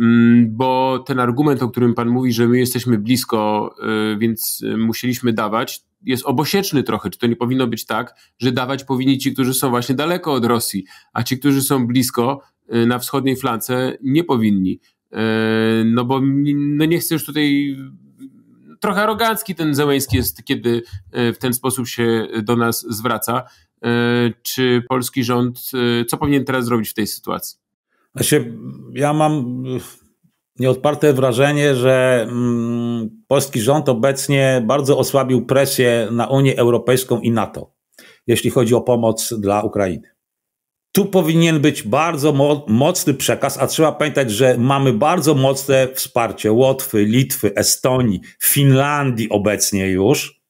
[SPEAKER 2] Mm, bo ten argument, o którym pan mówi, że my jesteśmy blisko, więc musieliśmy dawać, jest obosieczny trochę. Czy to nie powinno być tak, że dawać powinni ci, którzy są właśnie daleko od Rosji, a ci, którzy są blisko y, na wschodniej flance, nie powinni. Y, no bo no nie chcę już tutaj. Trochę arogancki ten Zełęski jest, kiedy y, w ten sposób się do nas zwraca. Czy polski rząd, co powinien teraz zrobić w tej sytuacji?
[SPEAKER 1] Znaczy, ja mam nieodparte wrażenie, że mm, polski rząd obecnie bardzo osłabił presję na Unię Europejską i NATO, jeśli chodzi o pomoc dla Ukrainy. Tu powinien być bardzo mo mocny przekaz, a trzeba pamiętać, że mamy bardzo mocne wsparcie Łotwy, Litwy, Estonii, Finlandii obecnie już.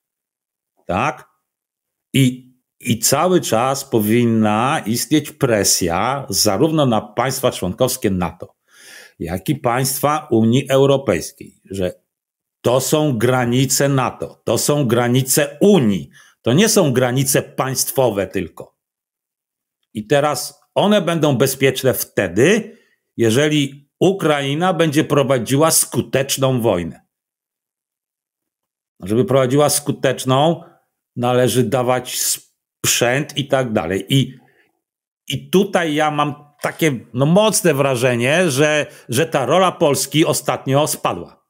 [SPEAKER 1] Tak? I, I cały czas powinna istnieć presja zarówno na państwa członkowskie NATO, jak i państwa Unii Europejskiej, że to są granice NATO, to są granice Unii, to nie są granice państwowe tylko. I teraz one będą bezpieczne wtedy, jeżeli Ukraina będzie prowadziła skuteczną wojnę. Żeby prowadziła skuteczną, należy dawać sprzęt i tak dalej. I, i tutaj ja mam takie no, mocne wrażenie, że, że ta rola Polski ostatnio spadła.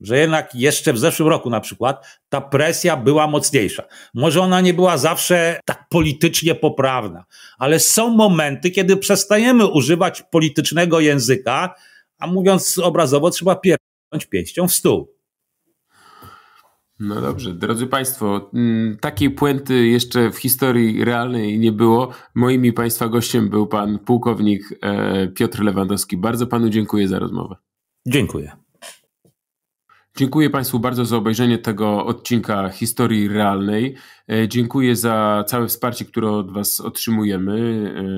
[SPEAKER 1] Że jednak jeszcze w zeszłym roku na przykład ta presja była mocniejsza. Może ona nie była zawsze tak politycznie poprawna, ale są momenty, kiedy przestajemy używać politycznego języka,
[SPEAKER 2] a mówiąc obrazowo, trzeba pierdolnąć pięścią w stół. No dobrze, drodzy Państwo, mm, takiej puenty jeszcze w historii realnej nie było. Moim i Państwa gościem był Pan pułkownik e, Piotr Lewandowski. Bardzo Panu dziękuję za rozmowę. Dziękuję. Dziękuję Państwu bardzo za obejrzenie tego odcinka historii realnej. E, dziękuję za całe wsparcie, które od Was otrzymujemy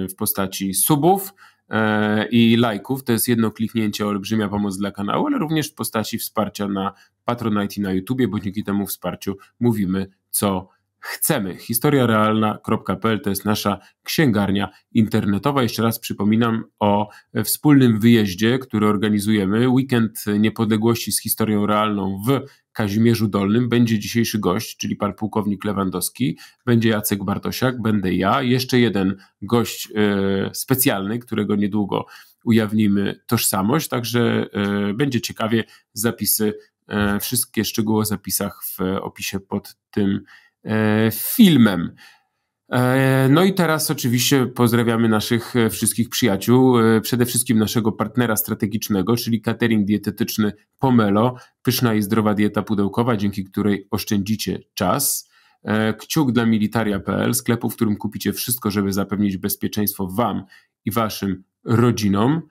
[SPEAKER 2] e, w postaci subów E, i lajków. To jest jedno kliknięcie, olbrzymia pomoc dla kanału, ale również w postaci wsparcia na Patronite i na YouTubie, bo dzięki temu wsparciu mówimy co chcemy. Historiarealna.pl to jest nasza księgarnia internetowa. Jeszcze raz przypominam o e, wspólnym wyjeździe, który organizujemy. Weekend niepodległości z historią realną w Kazimierzu Dolnym będzie dzisiejszy gość, czyli pan pułkownik Lewandowski, będzie Jacek Bartosiak, będę ja, jeszcze jeden gość e, specjalny, którego niedługo ujawnimy tożsamość, także e, będzie ciekawie zapisy, wszystkie szczegóły o zapisach w opisie pod tym E, filmem. E, no i teraz oczywiście pozdrawiamy naszych e, wszystkich przyjaciół, przede wszystkim naszego partnera strategicznego, czyli catering dietetyczny Pomelo, pyszna i zdrowa dieta pudełkowa, dzięki której oszczędzicie czas. Kciuk dla militaria.pl, sklepu, w którym kupicie wszystko, żeby zapewnić bezpieczeństwo Wam i Waszym rodzinom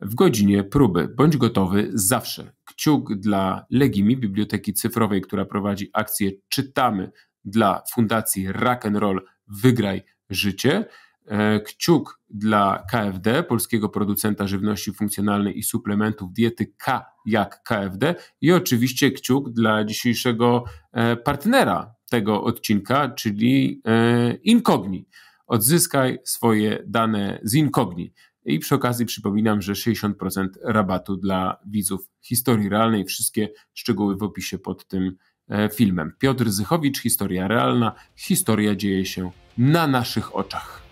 [SPEAKER 2] w godzinie próby. Bądź gotowy zawsze. Kciuk dla Legimi, biblioteki cyfrowej, która prowadzi akcję Czytamy dla Fundacji Rock and Roll Wygraj Życie, e, kciuk dla KFD, polskiego producenta żywności funkcjonalnej i suplementów diety K jak KFD i oczywiście kciuk dla dzisiejszego e, partnera tego odcinka, czyli e, Incogni. Odzyskaj swoje dane z Incogni. I przy okazji przypominam, że 60% rabatu dla widzów historii realnej. Wszystkie szczegóły w opisie pod tym E, filmem. Piotr Zychowicz, Historia Realna. Historia dzieje się na naszych oczach.